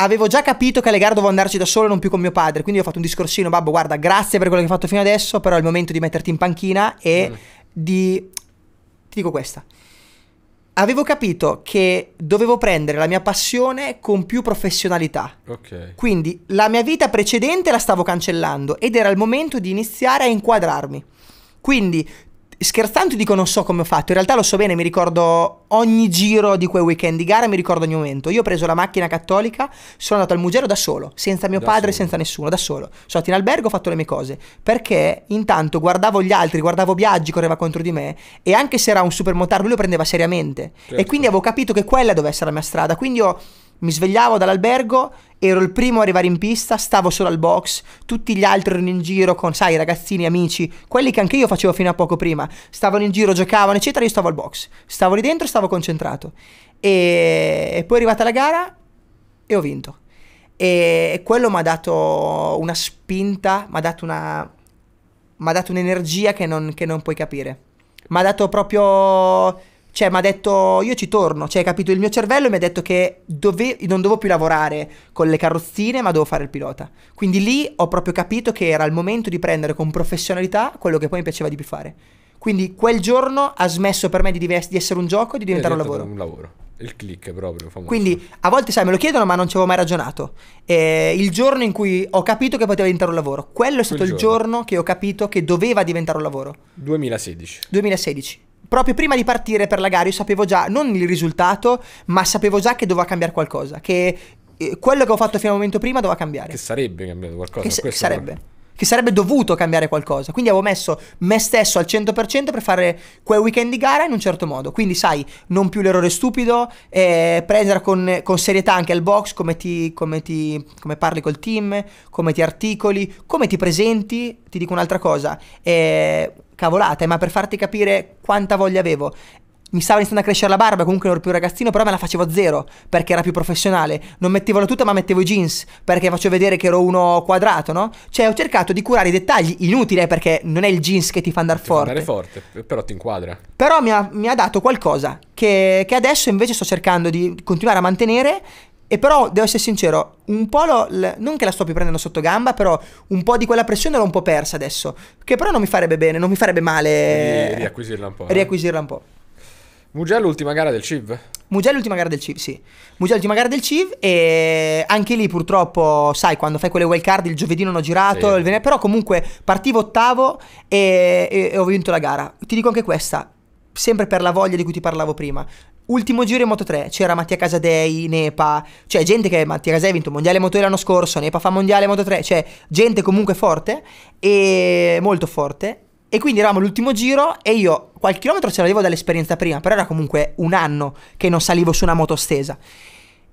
avevo già capito che alle gare dovevo andarci da solo e non più con mio padre. Quindi ho fatto un discorsino, babbo, guarda, grazie per quello che hai fatto fino adesso, però è il momento di metterti in panchina e mm. di... Ti dico questa. Avevo capito che dovevo prendere la mia passione con più professionalità. Ok. Quindi la mia vita precedente la stavo cancellando ed era il momento di iniziare a inquadrarmi. Quindi scherzando ti dico non so come ho fatto, in realtà lo so bene, mi ricordo ogni giro di quel weekend di gara, mi ricordo ogni momento. Io ho preso la macchina cattolica, sono andato al Mugello da solo, senza mio da padre, solo. senza nessuno, da solo. Sono andato in albergo, ho fatto le mie cose, perché intanto guardavo gli altri, guardavo Biaggi, correva contro di me e anche se era un supermotar lui lo prendeva seriamente certo. e quindi avevo capito che quella doveva essere la mia strada, quindi ho mi svegliavo dall'albergo, ero il primo a arrivare in pista, stavo solo al box, tutti gli altri erano in giro con, sai, ragazzini, amici, quelli che anche io facevo fino a poco prima, stavano in giro, giocavano, eccetera, io stavo al box, stavo lì dentro, stavo concentrato. E, e poi è arrivata la gara e ho vinto. E quello mi ha dato una spinta, mi ha dato una... mi ha dato un'energia che non, che non puoi capire. Mi ha dato proprio cioè, mi ha detto, io ci torno. Cioè, hai capito? Il mio cervello mi ha detto che dove, non dovevo più lavorare con le carrozzine, ma dovevo fare il pilota. Quindi lì ho proprio capito che era il momento di prendere con professionalità quello che poi mi piaceva di più fare. Quindi quel giorno ha smesso per me di, divest- di essere un gioco e di diventare un lavoro. Un lavoro. Il click proprio famoso. Quindi a volte sai me lo chiedono ma non ci avevo mai ragionato. Eh, il giorno in cui ho capito che poteva diventare un lavoro. Quello è stato il giorno. il giorno che ho capito che doveva diventare un lavoro. 2016. 2016 proprio prima di partire per la gara io sapevo già, non il risultato, ma sapevo già che doveva cambiare qualcosa, che eh, quello che ho fatto fino al momento prima doveva cambiare. Che sarebbe cambiato qualcosa. Che, sa- sarebbe. Però che sarebbe dovuto cambiare qualcosa. Quindi avevo messo me stesso al 100% per fare quel weekend di gara in un certo modo. Quindi sai, non più l'errore stupido, eh, prendere con, con, serietà anche il box, come, ti, come, ti, come parli col team, come ti articoli, come ti presenti. Ti dico un'altra cosa. Eh, cavolate, ma per farti capire quanta voglia avevo mi stava iniziando a crescere la barba, comunque ero più ragazzino, però me la facevo a zero perché era più professionale. Non mettevo la tuta, ma mettevo i jeans perché faccio vedere che ero uno quadrato, no? Cioè, ho cercato di curare i dettagli, inutile perché non è il jeans che ti fa andare forte. Andare forte, però ti inquadra. Però mi ha, mi ha dato qualcosa che, che adesso invece sto cercando di continuare a mantenere e però devo essere sincero, un po' lo, non che la sto più prendendo sotto gamba, però un po' di quella pressione l'ho un po' persa adesso. Che però non mi farebbe bene, non mi farebbe male. Riacquisirla un po'. Eh. Riacquisirla eh? un po'. Mugello ultima gara del CIV? Mugello ultima gara del CIV, sì. Mugello ultima gara del CIV e anche lì purtroppo, sai, quando fai quelle wild card il giovedì non ho girato, sì. venerdì, però comunque partivo ottavo e, e, ho vinto la gara. Ti dico anche questa, sempre per la voglia di cui ti parlavo prima. Ultimo giro in Moto 3 c'era Mattia Casadei, Nepa, cioè gente che Mattia Casadei ha vinto Mondiale Moto 2 l'anno scorso, Nepa fa Mondiale Moto 3, cioè gente comunque forte e molto forte e quindi eravamo all'ultimo giro e io qualche chilometro ce l'avevo dall'esperienza prima, però era comunque un anno che non salivo su una moto stesa.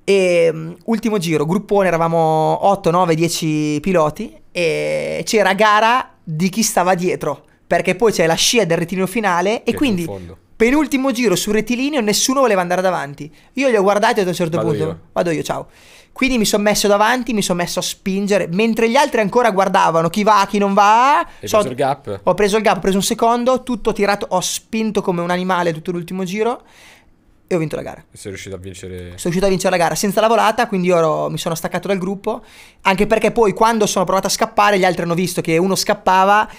E ehm, ultimo giro, gruppone, eravamo 8, 9, 10 piloti e c'era gara di chi stava dietro, perché poi c'è la scia del rettilineo finale e che quindi penultimo giro sul rettilineo nessuno voleva andare davanti. Io li ho guardati ad un certo vado punto, io. vado io, ciao. Quindi mi sono messo davanti, mi sono messo a spingere, mentre gli altri ancora guardavano chi va, chi non va. Hai so, preso il gap? Ho preso il gap, ho preso un secondo, tutto tirato, ho spinto come un animale tutto l'ultimo giro e ho vinto la gara. Sei riuscito a vincere? Sono riuscito a vincere la gara senza la volata, quindi ero, mi sono staccato dal gruppo, anche perché poi quando sono provato a scappare gli altri hanno visto che uno scappava,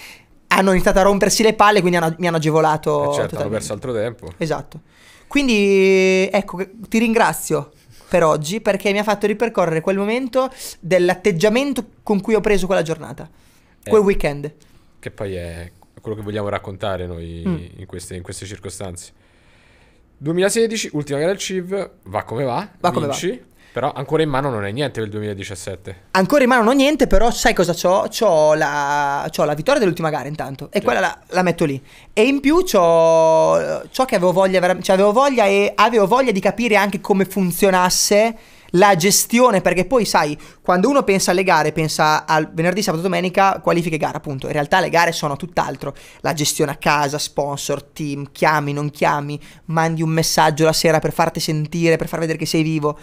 hanno iniziato a rompersi le palle, quindi hanno, mi hanno agevolato. Eh certo, totalmente. hanno perso altro tempo. Esatto. Quindi ecco, ti ringrazio per oggi perché mi ha fatto ripercorrere quel momento dell'atteggiamento con cui ho preso quella giornata, eh, quel weekend. Che poi è quello che vogliamo raccontare noi mm. in, queste, in, queste, circostanze. 2016, ultima gara del CIV, va come va, va vinci. come va. Però ancora in mano non è niente del 2017. Ancora in mano non ho niente, però sai cosa c'ho? C'ho la, c'ho la vittoria dell'ultima gara intanto. E certo. quella la, la, metto lì. E in più c'ho, c'ho che avevo voglia, cioè avevo voglia e avevo voglia di capire anche come funzionasse la gestione, perché poi sai, quando uno pensa alle gare, pensa al venerdì, sabato, domenica, qualifiche gara, appunto. In realtà le gare sono tutt'altro. La gestione a casa, sponsor, team, chiami, non chiami, mandi un messaggio la sera per farti sentire, per far vedere che sei vivo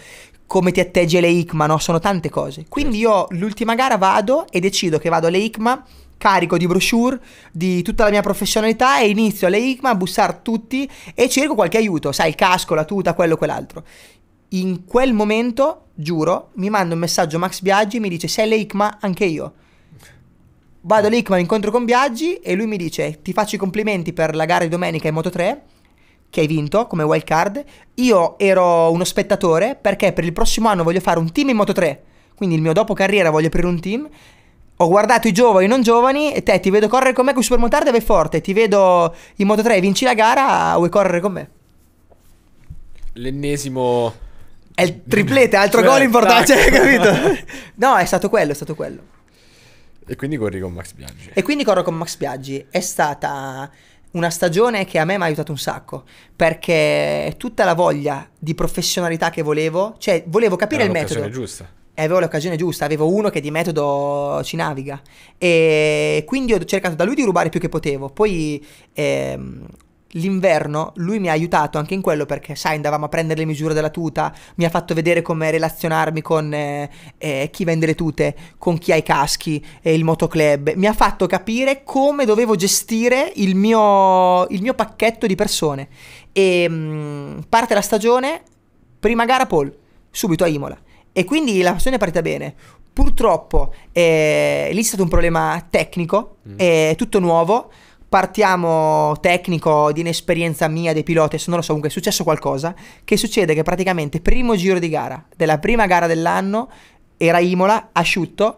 come ti atteggi alle ICMA, no? Sono tante cose. Quindi io l'ultima gara vado e decido che vado alle ICMA, carico di brochure, di tutta la mia professionalità e inizio alle ICMA a bussare tutti e cerco qualche aiuto, sai, il casco, la tuta, quello, quell'altro. In quel momento, giuro, mi manda un messaggio Max Biaggi, e mi dice sei alle ICMA anche io. Vado all'ICMA, incontro con Biaggi e lui mi dice ti faccio i complimenti per la gara di domenica in Moto 3 che hai vinto come wild card. Io ero uno spettatore perché per il prossimo anno voglio fare un team in Moto 3. Quindi il mio dopo carriera voglio aprire un team. Ho guardato i giovani e non giovani e te ti vedo correre con me con Supermotard e vai forte. Ti vedo in Moto 3 e vinci la gara, vuoi correre con me? L'ennesimo è il triplete, altro cioè, gol importante, cioè, capito? no, è stato quello, è stato quello. E quindi corri con Max Biaggi. E quindi corro con Max Biaggi. È stata una stagione che a me mi ha aiutato un sacco, perché tutta la voglia di professionalità che volevo, cioè volevo capire Era il metodo. giusta. E avevo l'occasione giusta, avevo uno che di metodo ci naviga. E quindi ho cercato da lui di rubare più che potevo. Poi ehm, l'inverno lui mi ha aiutato anche in quello perché, sai, andavamo a prendere le misure della tuta, mi ha fatto vedere come relazionarmi con eh, eh, chi vende le tute, con chi ha i caschi e il motoclub, mi ha fatto capire come dovevo gestire il mio, il mio pacchetto di persone. E mh, mm, parte la stagione, prima gara Paul, subito a Imola. E quindi la stagione è partita bene. Purtroppo eh, lì è stato un problema tecnico, mm. Eh, è tutto nuovo partiamo tecnico di inesperienza mia dei piloti, se non lo so, comunque è successo qualcosa, che succede che praticamente primo giro di gara, della prima gara dell'anno, era Imola, asciutto,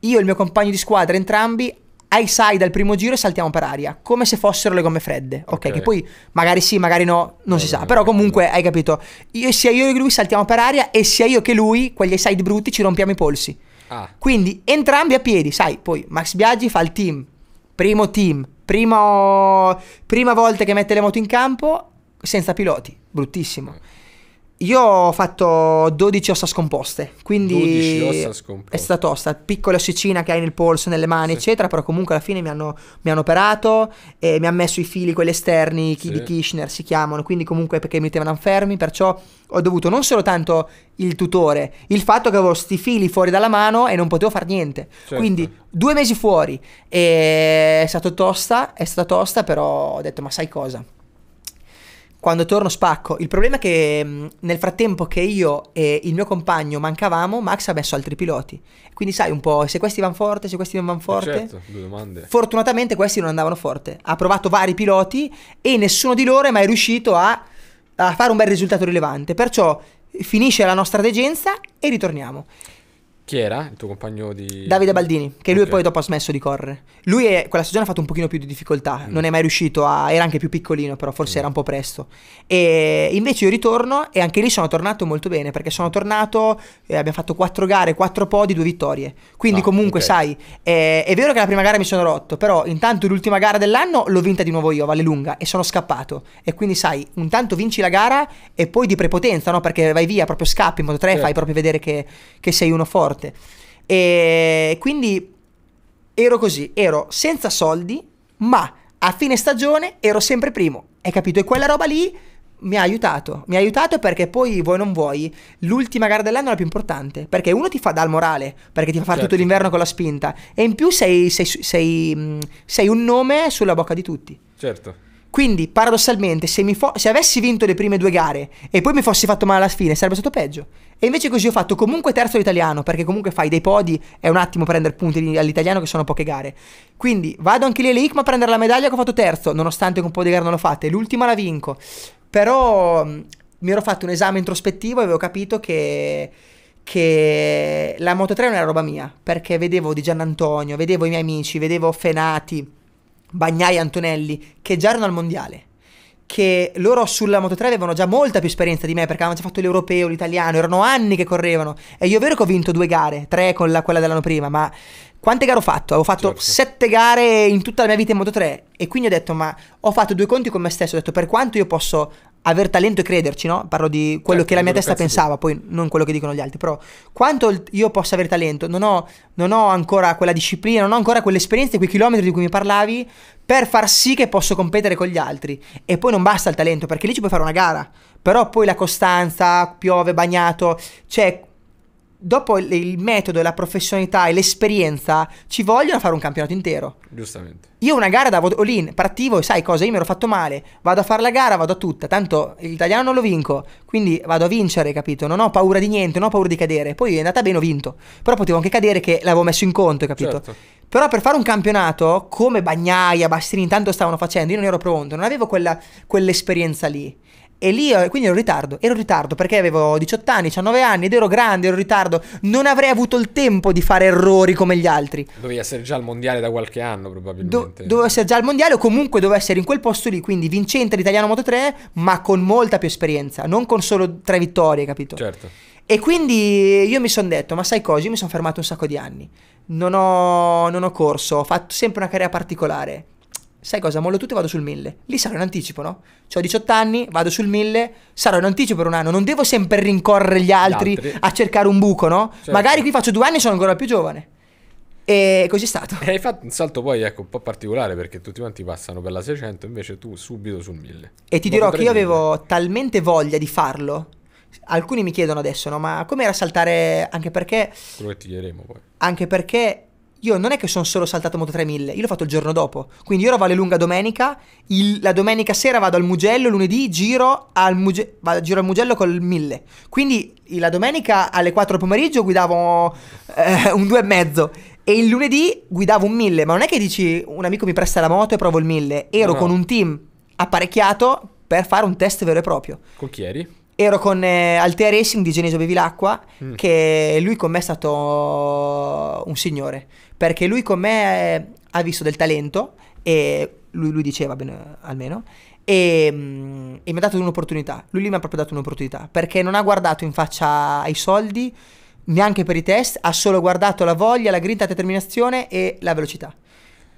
io e il mio compagno di squadra entrambi ai side al primo giro e saltiamo per aria, come se fossero le gomme fredde, ok? okay. Che poi magari sì, magari no, non no, si sa, però comunque hai capito, io, sia io che lui saltiamo per aria e sia io che lui, quegli side brutti, ci rompiamo i polsi. Ah. Quindi entrambi a piedi, sai, poi Max Biaggi fa il team primo team, primo, prima volta che mette le moto in campo senza piloti, bruttissimo. Io ho fatto 12 ossa scomposte, quindi 12 ossa è stata tosta, piccola ossicina che hai nel polso, nelle mani, sì. eccetera, però comunque alla fine mi hanno, mi hanno operato e mi hanno messo i fili, quelli esterni, sì. di Kishner si chiamano, quindi comunque perché mi tenevano fermi, perciò ho dovuto non solo tanto il tutore, il fatto che avevo sti fili fuori dalla mano e non potevo fare niente. Certo. Quindi due mesi fuori, e è stata tosta, è stata tosta, però ho detto ma sai cosa? quando torno spacco. Il problema è che mm, nel frattempo che io e il mio compagno mancavamo, Max ha messo altri piloti. Quindi sai un po' se questi vanno forte, se questi non vanno eh, forte. Certo, due domande. Fortunatamente questi non andavano forte. Ha provato vari piloti e nessuno di loro è mai riuscito a, a fare un bel risultato rilevante. Perciò finisce la nostra degenza e ritorniamo. Chi era il tuo compagno di... Davide Baldini, che okay. lui poi dopo ha smesso di correre. Lui è, quella stagione ha fatto un pochino più di difficoltà, mm. non è mai riuscito a... era anche più piccolino, però forse mm. era un po' presto. E invece io ritorno e anche lì sono tornato molto bene, perché sono tornato, eh, abbiamo fatto quattro gare, quattro podi, due vittorie. Quindi no, ah, comunque, okay. sai, è, eh, è vero che la prima gara mi sono rotto, però intanto l'ultima gara dell'anno l'ho vinta di nuovo io, Valle Lunga, e sono scappato. E quindi, sai, intanto vinci la gara e poi di prepotenza, no? Perché vai via, proprio scappi in modo 3, sì. fai certo. proprio vedere che, che sei uno forte forte. E quindi ero così, ero senza soldi, ma a fine stagione ero sempre primo. Hai capito? E quella roba lì mi ha aiutato. Mi ha aiutato perché poi voi non vuoi. L'ultima gara dell'anno è la più importante. Perché uno ti fa dal morale, perché ti fa fare certo. tutto l'inverno con la spinta. E in più sei, sei, sei, sei, un nome sulla bocca di tutti. Certo. Quindi, paradossalmente, se, se, avessi vinto le prime due gare e poi mi fossi fatto male alla fine, sarebbe stato peggio. E invece così ho fatto comunque terzo all'italiano, perché comunque fai dei podi, è un attimo prendere punti all'italiano che sono poche gare. Quindi vado anche lì alle ICMA a prendere la medaglia che ho fatto terzo, nonostante con un po' di gare non l'ho fatta, e l'ultima la vinco. Però mi ero fatto un esame introspettivo e avevo capito che che la Moto 3 non era roba mia, perché vedevo Di Giannantonio, vedevo i miei amici, vedevo Fenati, Bagnai e Antonelli, che già erano al mondiale, che loro sulla Moto 3 avevano già molta più esperienza di me perché avevano già fatto l'europeo, l'italiano, erano anni che correvano e io è vero che ho vinto due gare, tre con la, quella dell'anno prima, ma quante gare ho fatto? Avevo fatto certo. sette gare in tutta la mia vita in Moto 3 e quindi ho detto ma ho fatto due conti con me stesso, ho detto per quanto io posso aver talento e crederci, no? Parlo di quello certo, che la mia testa pensava, tu. poi non quello che dicono gli altri, però quanto io possa avere talento, non ho, non ho ancora quella disciplina, non ho ancora quell'esperienza, quei chilometri di cui mi parlavi per far sì che posso competere con gli altri. E poi non basta il talento, perché lì ci puoi fare una gara, però poi la costanza, piove, bagnato, cioè dopo il, il, metodo, la professionalità e l'esperienza ci vogliono fare un campionato intero. Giustamente. Io una gara davo all in, partivo e sai cosa, io mi ero fatto male, vado a fare la gara, vado a tutta, tanto l'italiano non lo vinco, quindi vado a vincere, capito? Non ho paura di niente, non ho paura di cadere. Poi è andata bene, ho vinto. Però potevo anche cadere che l'avevo messo in conto, capito? Certo. Però per fare un campionato, come Bagnaia, Bastini, intanto stavano facendo, io non ero pronto, non avevo quella, quell'esperienza lì. E lì, quindi ero in ritardo. Ero in ritardo perché avevo 18 anni, 19 anni ed ero grande, ero in ritardo. Non avrei avuto il tempo di fare errori come gli altri. Dovevi essere già al mondiale da qualche anno, probabilmente. Do- dovevo essere già al mondiale o comunque dovevo essere in quel posto lì. Quindi vincente l'italiano Moto 3, ma con molta più esperienza, non con solo tre vittorie, capito? Certo. E quindi io mi sono detto, ma sai cosa? Io mi sono fermato un sacco di anni. Non ho, non ho corso, ho fatto sempre una carriera particolare sai cosa, mollo tutto e vado sul 1000. Lì sarò in anticipo, no? ho 18 anni, vado sul 1000, sarò in anticipo per un anno. Non devo sempre rincorrere gli altri, gli altri. a cercare un buco, no? Certo. Magari qui faccio due anni e sono ancora più giovane. E così è stato. E hai fatto un salto poi, ecco, un po' particolare perché tutti quanti passano per la 600, invece tu subito sul 1000. E ti dirò che io avevo talmente voglia di farlo. Alcuni mi chiedono adesso, no? Ma com'era saltare? Anche perché. Quello che ti chiederemo poi. Anche perché io non è che sono solo saltato Moto 3000, io l'ho fatto il giorno dopo. Quindi io ero a Valle Lunga domenica, il, la domenica sera vado al Mugello, lunedì giro al, Muge- vado, giro al Mugello col 1000. Quindi la domenica alle 4 del pomeriggio guidavo eh, un 2,5 e mezzo e il lunedì guidavo un 1000, ma non è che dici un amico mi presta la moto e provo il 1000. Ero no. con un team apparecchiato per fare un test vero e proprio. Con chi eri? Ero con eh, Altea Racing di Genesio Bevilacqua, mm. che lui con me è stato un signore perché lui con me eh, ha visto del talento e lui, lui diceva bene, almeno e, mm, e, mi ha dato un'opportunità. Lui lì mi ha proprio dato un'opportunità perché non ha guardato in faccia ai soldi neanche per i test, ha solo guardato la voglia, la grinta, la determinazione e la velocità.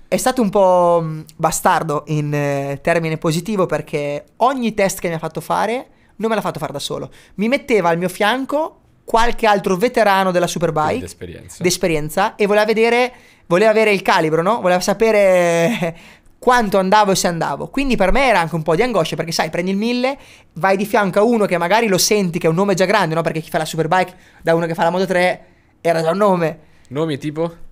È stato un po' mm, bastardo in eh, termine positivo perché ogni test che mi ha fatto fare non me l'ha fatto fare da solo. Mi metteva al mio fianco qualche altro veterano della Superbike d'esperienza. d'esperienza e voleva vedere, voleva avere il calibro, no? Voleva sapere quanto andavo e se andavo. Quindi per me era anche un po' di angoscia perché sai, prendi il 1000, vai di fianco a uno che magari lo senti che è un nome già grande, no? Perché chi fa la Superbike da uno che fa la Moto 3 era già un nome. Nomi tipo?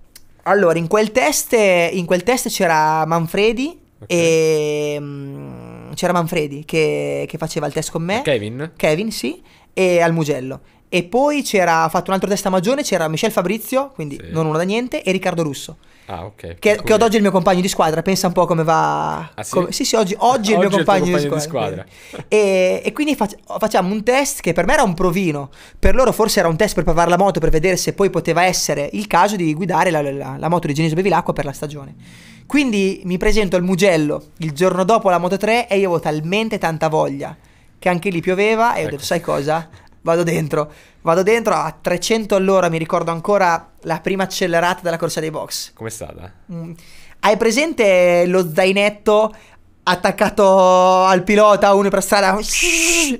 Allora, in quel test, in quel test c'era Manfredi okay. e mm, c'era Manfredi che, che faceva il test con me. Kevin? Kevin, sì, e al Mugello. E poi c'era, fatto un altro testa magione, c'era Michel Fabrizio, quindi sì. non uno da niente, e Riccardo Russo. Ah, ok. Che, che, ad oggi è il mio compagno di squadra, pensa un po' come va... Ah, sì? Come, sì, sì, oggi, oggi, oggi è il mio compagno, compagno, di squadra. Di squadra. e, e, quindi fac, facciamo un test che per me era un provino, per loro forse era un test per provare la moto, per vedere se poi poteva essere il caso di guidare la, la, la moto di Genesio Bevilacqua per la stagione. Quindi mi presento al Mugello il giorno dopo la Moto 3 e io avevo talmente tanta voglia che anche lì pioveva e ecco. ho detto, ecco. sai cosa? vado dentro, vado dentro a 300 all'ora, mi ricordo ancora la prima accelerata della corsa dei box. Com'è stata? Mm. Hai presente lo zainetto attaccato al pilota, uno per strada?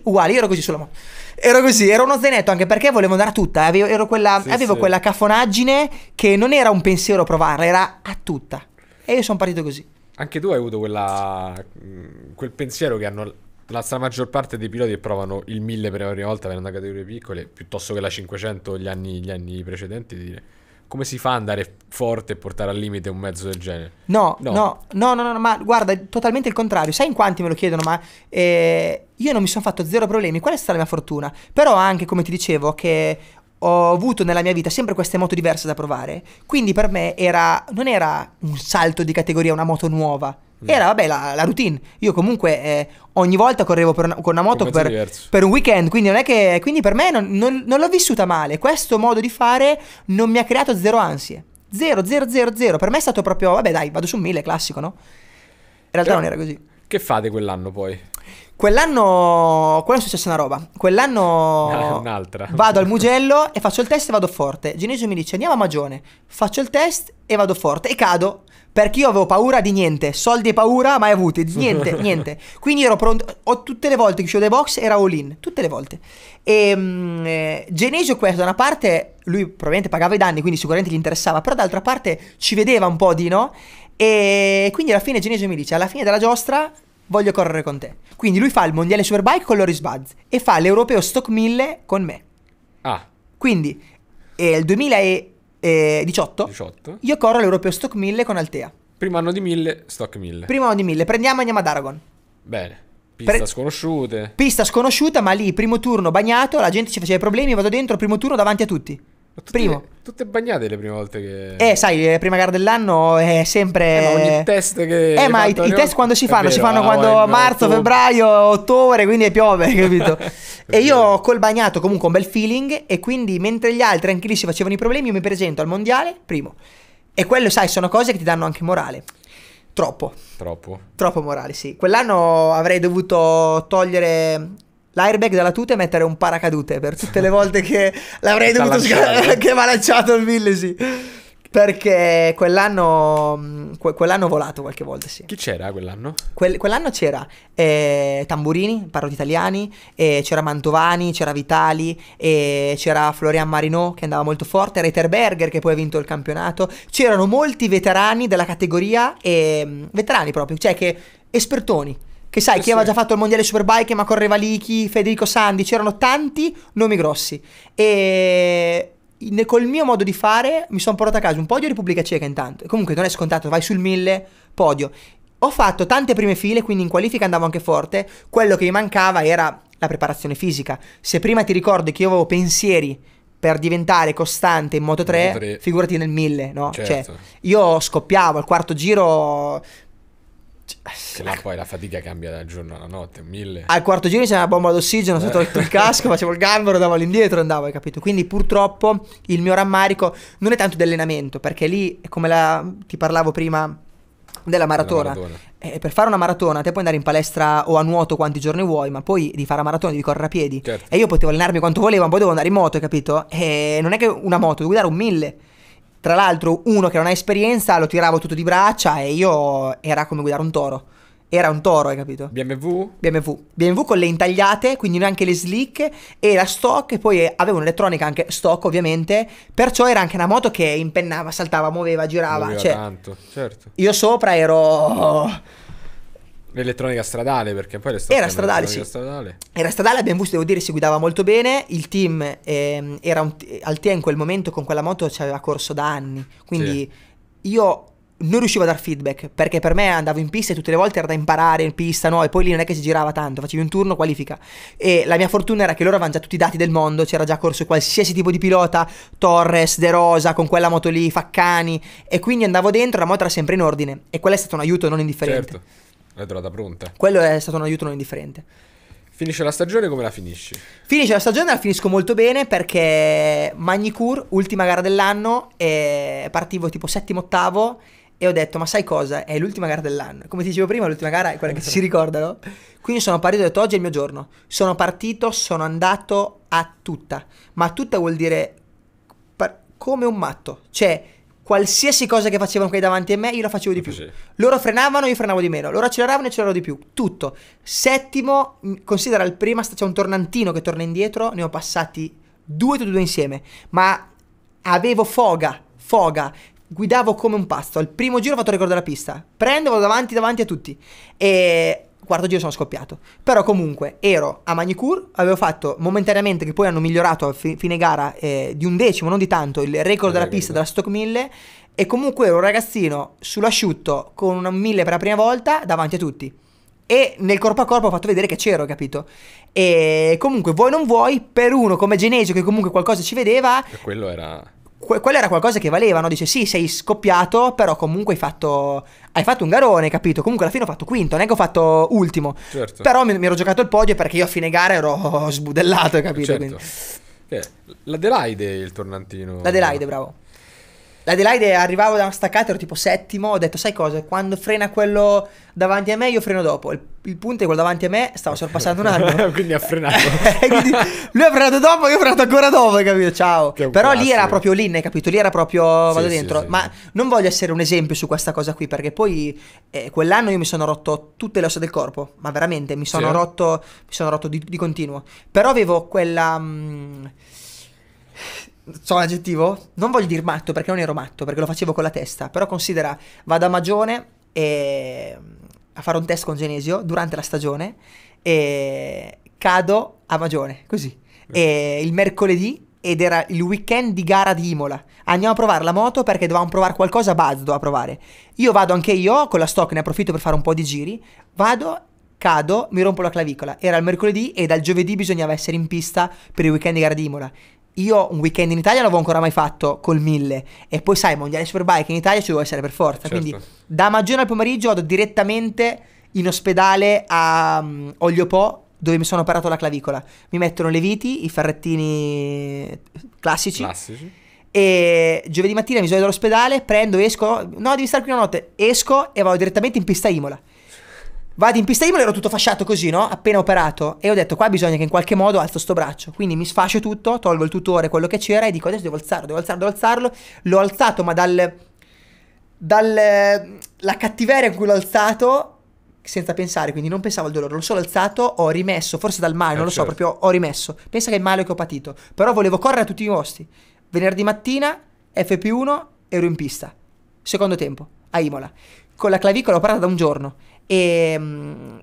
Uguale, io ero così sulla mano. Ero così, ero uno zainetto anche perché volevo andare a tutta. Avevo, quella, sì, avevo sì. quella cafonaggine che non era un pensiero provarla, era a tutta. E io sono partito così. Anche tu hai avuto quella, mm, quel pensiero che hanno la maggior parte dei piloti provano il 1000 per la prima volta venendo da categorie piccole, piuttosto che la 500 gli anni, gli anni precedenti, dire come si fa ad andare forte e portare al limite un mezzo del genere? No, no, no, no, no, no ma guarda, totalmente il contrario. Sai in quanti me lo chiedono, ma eh, io non mi sono fatto zero problemi. Qual è stata la mia fortuna? Però anche, come ti dicevo, che ho avuto nella mia vita sempre queste moto diverse da provare, quindi per me era, non era un salto di categoria, una moto nuova. Mm. Era vabbè la, la, routine. Io comunque eh, ogni volta correvo una, con una moto per, per, un weekend, quindi non è che. Quindi per me non, non, non l'ho vissuta male. Questo modo di fare non mi ha creato zero ansie. Zero, zero, zero, zero. Per me è stato proprio. Vabbè, dai, vado su mille, classico, no? In realtà Però, non era così. Che fate quell'anno poi? Quell'anno, quell'anno è successa una roba. Quell'anno Un'altra. vado al Mugello e faccio il test e vado forte. Genesio mi dice andiamo a Magione. Faccio il test e vado forte e cado perché io avevo paura di niente, soldi e paura mai avuti, niente, niente. Quindi ero pronto, ho, tutte le volte che uscivo dai box era all in, tutte le volte. E ehm, eh, Genesio questo da una parte, lui probabilmente pagava i danni, quindi sicuramente gli interessava, però d'altra parte ci vedeva un po' di no. E quindi alla fine Genesio mi dice, alla fine della giostra voglio correre con te. Quindi lui fa il mondiale superbike con Loris Buzz e fa l'europeo Stock 1000 con me. Ah. Quindi è eh, il 2018 18. Eh, io corro l'europeo Stock 1000 con Altea. Primo anno di 1000, Stock 1000. Primo anno di 1000, prendiamo e andiamo ad Aragon. Bene. Pista Pre- sconosciute. Pista sconosciuta, ma lì primo turno bagnato, la gente ci faceva i problemi, vado dentro primo turno davanti a tutti. Tutte, Primo. Tutte bagnate le prime volte che... Eh, sai, la prima gara dell'anno è sempre... Eh, ma ogni test che... Eh, ma i, i, test quando si fanno? Vero, si fanno ah, quando ah, marzo, ottobre. febbraio, ottobre, quindi è piove, capito? e io col bagnato comunque un bel feeling e quindi mentre gli altri anche lì si facevano i problemi io mi presento al mondiale, primo. E quello, sai, sono cose che ti danno anche morale. Troppo. Troppo. Troppo morale, sì. Quell'anno avrei dovuto togliere l'airbag della tuta e mettere un paracadute per tutte le volte che l'avrei dovuto scappare, che mi ha lanciato il Millesi. Perché quell'anno, mm, quell'anno ho volato qualche volta, sì. Chi c'era quell'anno? Que- quell'anno c'era eh, Tamburini, parlo di italiani, eh, c'era Mantovani, c'era Vitali, eh, c'era Florian Marino che andava molto forte, Reiterberger che poi ha vinto il campionato, c'erano molti veterani della categoria, mm, veterani proprio, cioè che espertoni che sai, eh chi sì. aveva già fatto il mondiale Superbike, ma correva lì, chi, Federico Sandi, c'erano tanti nomi grossi. E col mio modo di fare mi sono portato a casa un podio Repubblica Ceca intanto. Comunque non è scontato, vai sul 1000, podio. Ho fatto tante prime file, quindi in qualifica andavo anche forte. Quello che mi mancava era la preparazione fisica. Se prima ti ricordi che io avevo pensieri per diventare costante in Moto 3, Moto 3. figurati nel 1000, no? Cioè, certo. Cioè, io scoppiavo al quarto giro che là poi la fatica cambia dal giorno alla notte, mille. Al quarto giro c'era una bomba d'ossigeno sotto eh. il casco, facevo il gambero, andavo all'indietro, andavo, hai capito? Quindi purtroppo il mio rammarico non è tanto di allenamento, perché lì, come la, ti parlavo prima della maratona, maratona. Eh, per fare una maratona te puoi andare in palestra o a nuoto quanti giorni vuoi, ma poi di fare la maratona devi correre a piedi. Certo. E io potevo allenarmi quanto volevo, ma poi devo andare in moto, hai capito? E non è che una moto, devo guidare un mille. Tra l'altro, uno che non ha esperienza lo tiravo tutto di braccia e io era come guidare un toro. Era un toro, hai capito? BMW? BMW. BMW con le intagliate, quindi neanche le slick e la stock e poi avevo un'elettronica anche stock ovviamente, perciò era anche una moto che impennava, saltava, muoveva, girava, Muoveva cioè, tanto, certo. Io sopra ero L'elettronica stradale, perché poi era stradale, sì. stradale. Era stradale, abbiamo visto, devo dire, si guidava molto bene. Il team ehm, era un, Altea in quel momento con quella moto ci aveva corso da anni. Quindi sì. io non riuscivo a dar feedback perché per me andavo in pista e tutte le volte era da imparare in pista, no? E poi lì non è che si girava tanto, facevi un turno, qualifica. E la mia fortuna era che loro avevano già tutti i dati del mondo, c'era già corso qualsiasi tipo di pilota, Torres, De Rosa, con quella moto lì, Faccani. E quindi andavo dentro, la moto era sempre in ordine. E quello è stato un aiuto non indifferente. Certo. L'hai trovata pronta. Quello è stato un aiuto non indifferente. Finisce la stagione come la finisci? Finisce la stagione, la finisco molto bene perché Magnicur, ultima gara dell'anno, e partivo tipo settimo, ottavo e ho detto ma sai cosa? È l'ultima gara dell'anno. Come ti dicevo prima, l'ultima gara è quella che si ricorda, no? Quindi sono partito e ho detto oggi è il mio giorno. Sono partito, sono andato a tutta. Ma tutta vuol dire come un matto. Cioè qualsiasi cosa che facevano qui davanti a me, io la facevo di più. Sì. Loro frenavano, io frenavo di meno. Loro acceleravano, io acceleravo di più. Tutto. Settimo, considera il prima, c'è un tornantino che torna indietro, ne ho passati due tutti due insieme, ma avevo foga, foga. Guidavo come un pazzo. Al primo giro ho fatto ricordo record della pista. Prendo, vado davanti, davanti a tutti. E quarto giro sono scoppiato. Però comunque ero a Magnicur, avevo fatto momentaneamente, che poi hanno migliorato a fine gara eh, di un decimo, non di tanto, il record della pista della Stock 1000 e comunque ero un ragazzino sull'asciutto con un 1000 per la prima volta davanti a tutti. E nel corpo a corpo ho fatto vedere che c'ero, capito? E comunque vuoi non vuoi, per uno come Genesio che comunque qualcosa ci vedeva... E quello era quello era qualcosa che valeva, no? Dice sì, sei scoppiato, però comunque hai fatto, hai fatto un garone, capito? Comunque alla fine ho fatto quinto, non è che ho fatto ultimo. Certo. Però mi, mi, ero giocato il podio perché io a fine gara ero sbudellato, capito? Certo. Eh, L'Adelaide il tornantino. La Delaide, bravo. L'Adelaide arrivavo da una staccata, ero tipo settimo, ho detto sai cosa, quando frena quello davanti a me io freno dopo. Il, il punto è quello davanti a me stava sorpassando un altro. quindi ha frenato. quindi lui ha frenato dopo, io ho frenato ancora dopo, hai capito? Ciao. Però classico. lì era proprio lì, hai capito? Lì era proprio vado sì, dentro. Sì, sì. Ma non voglio essere un esempio su questa cosa qui perché poi eh, quell'anno io mi sono rotto tutte le ossa del corpo, ma veramente mi sono rotto, mi sono rotto di, di, continuo. Però avevo quella... Mh, mm, so un aggettivo? Non voglio dire matto perché non ero matto, perché lo facevo con la testa, però considera, vado a Magione e... a fare un test con Genesio durante la stagione e cado a Magione, così. E il mercoledì ed era il weekend di gara di Imola. Andiamo a provare la moto perché dovevamo provare qualcosa, Buzz doveva provare. Io vado anche io, con la stock ne approfitto per fare un po' di giri, vado, cado, mi rompo la clavicola. Era il mercoledì e dal giovedì bisognava essere in pista per il weekend di gara di Imola io un weekend in Italia non l'avevo ancora mai fatto col 1000 e poi sai, mondiale superbike in Italia ci devo essere per forza, certo. quindi da Maggiore al pomeriggio vado direttamente in ospedale a um, Ogliopò dove mi sono operato la clavicola. Mi mettono le viti, i ferrettini classici. Classici. E giovedì mattina mi sono dall'ospedale, prendo, esco, no devi stare qui una notte, esco e vado direttamente in pista Imola. Vado in pista libera, ero tutto fasciato così, no? Appena operato. E ho detto, qua bisogna che in qualche modo alzo sto braccio. Quindi mi sfascio tutto, tolgo il tutore, quello che c'era, e dico, adesso devo alzarlo, devo alzarlo, devo alzarlo. L'ho alzato, ma dal... dalla cattiveria con cui l'ho alzato senza pensare, quindi non pensavo al dolore, l'ho solo alzato, ho rimesso, forse dal male, eh non lo so, certo. proprio ho rimesso. Pensa che è il male che ho patito, però volevo correre a tutti i posti. Venerdì mattina, FP1, ero in pista, secondo tempo, a Imola. Con la clavicola ho parata da un giorno e ehm,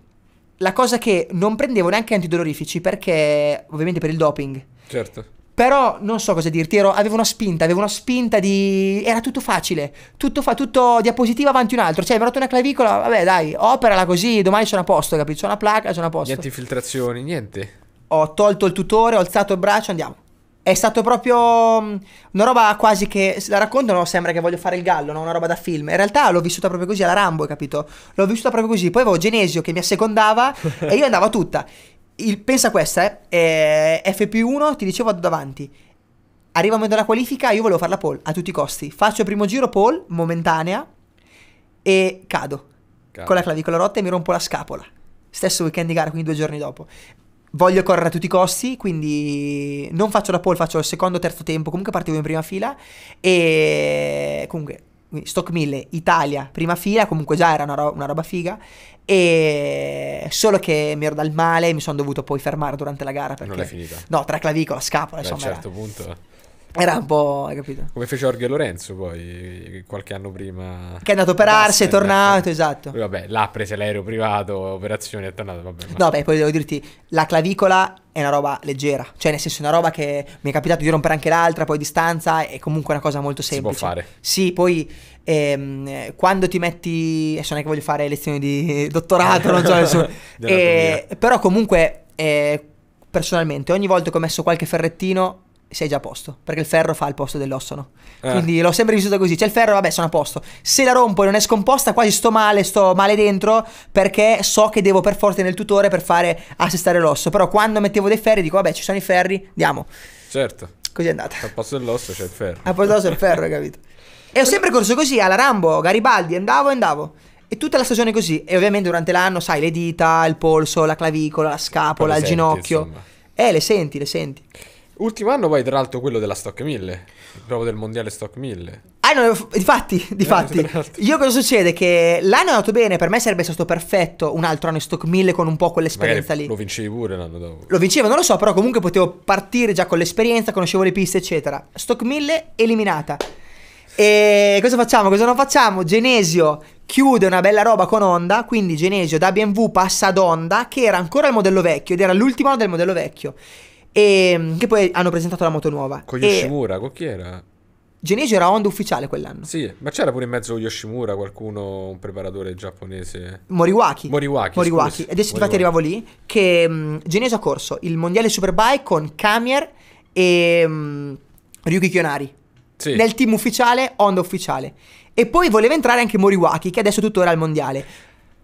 la cosa che non prendevo neanche antidolorifici perché, ovviamente per il doping. Certo. Però non so cosa dirti, ero, avevo una spinta, avevo una spinta di... Era tutto facile, tutto, fa, tutto diapositiva avanti un altro, cioè hai ha rotto una clavicola, vabbè dai, operala così, domani sono a posto, capito? Sono a placa, sono a posto. Niente infiltrazioni, niente. Ho tolto il tutore, ho alzato il braccio, andiamo. È stato proprio mm, una roba quasi che se la raccontano sembra che voglio fare il gallo, no? una roba da film. In realtà l'ho vissuta proprio così alla Rambo, capito? L'ho vissuta proprio così. Poi avevo Genesio che mi assecondava e io andavo tutta. Il, pensa questa, eh, eh FP1 ti dicevo vado davanti. Arriva il momento della qualifica, io volevo fare la pole a tutti i costi. Faccio il primo giro pole, momentanea, e cado. cado. Con la clavicola rotta e mi rompo la scapola. Stesso weekend di gara, quindi due giorni dopo voglio correre a tutti i costi, quindi non faccio la pole, faccio il secondo, terzo tempo, comunque partivo in prima fila e comunque Stock 1000, Italia, prima fila, comunque già era una, ro- una, roba figa e solo che mi ero dal male mi sono dovuto poi fermare durante la gara perché... Non è finita. No, tra clavicola, scapola, insomma. A un certo punto... Eh. Era un po', hai capito? Come fece Orghe Lorenzo poi, qualche anno prima. Che è andato per operarsi, è tornato, esatto. vabbè, l'ha preso l'aereo privato, operazione, è tornato, vabbè. Ma... No, beh, poi devo dirti, la clavicola è una roba leggera, cioè nel senso una roba che mi è capitato di rompere anche l'altra, poi distanza, è comunque una cosa molto semplice. Si può fare. Sì, poi ehm, quando ti metti, adesso non è che voglio fare lezioni di dottorato, non so, nessuno, eh, però comunque eh, personalmente ogni volta che ho messo qualche ferrettino sei già a posto, perché il ferro fa il posto dell'osso, no? Eh. Quindi l'ho sempre vissuto così, c'è cioè il ferro, vabbè, sono a posto. Se la rompo e non è scomposta, quasi sto male, sto male dentro, perché so che devo per forza nel tutore per fare assestare l'osso. Però quando mettevo dei ferri dico, vabbè, ci sono i ferri, andiamo. Certo. Così è andata. Al posto dell'osso c'è il ferro. Al posto dell'osso c'è il ferro, capito? E ho sempre corso così, alla Rambo, Garibaldi, andavo e andavo. E tutta la stagione così. E ovviamente durante l'anno, sai, le dita, il polso, la clavicola, la scapola, il senti, ginocchio. Insomma. Eh, le senti, le senti. Ultimo anno poi tra l'altro quello della Stock 1000, proprio del mondiale Stock 1000. Ah no, difatti, difatti. Eh, esatto. io cosa succede? Che l'anno è andato bene, per me sarebbe stato perfetto un altro anno in Stock 1000 con un po' quell'esperienza Magari lì. Lo vincevi pure l'anno dopo. Lo vincevo, non lo so, però comunque potevo partire già con l'esperienza, conoscevo le piste eccetera. Stock 1000 eliminata. E cosa facciamo? Cosa non facciamo? Genesio chiude una bella roba con Honda, quindi Genesio da BMW passa ad Honda, che era ancora il modello vecchio ed era l'ultimo anno del modello vecchio. E ehm, che poi hanno presentato la moto nuova. Con Yoshimura, e... con chi era? Genesio era Honda ufficiale quell'anno. Sì, ma c'era pure in mezzo Yoshimura qualcuno, un preparatore giapponese. Moriwaki. Moriwaki. Moriwaki. Ed adesso infatti arrivavo lì che um, mm, Genejo ha corso il mondiale Superbike con Kamier e um, Ryuki Kionari. Sì. Nel team ufficiale, Honda ufficiale. E poi voleva entrare anche Moriwaki, che adesso tutto era al mondiale.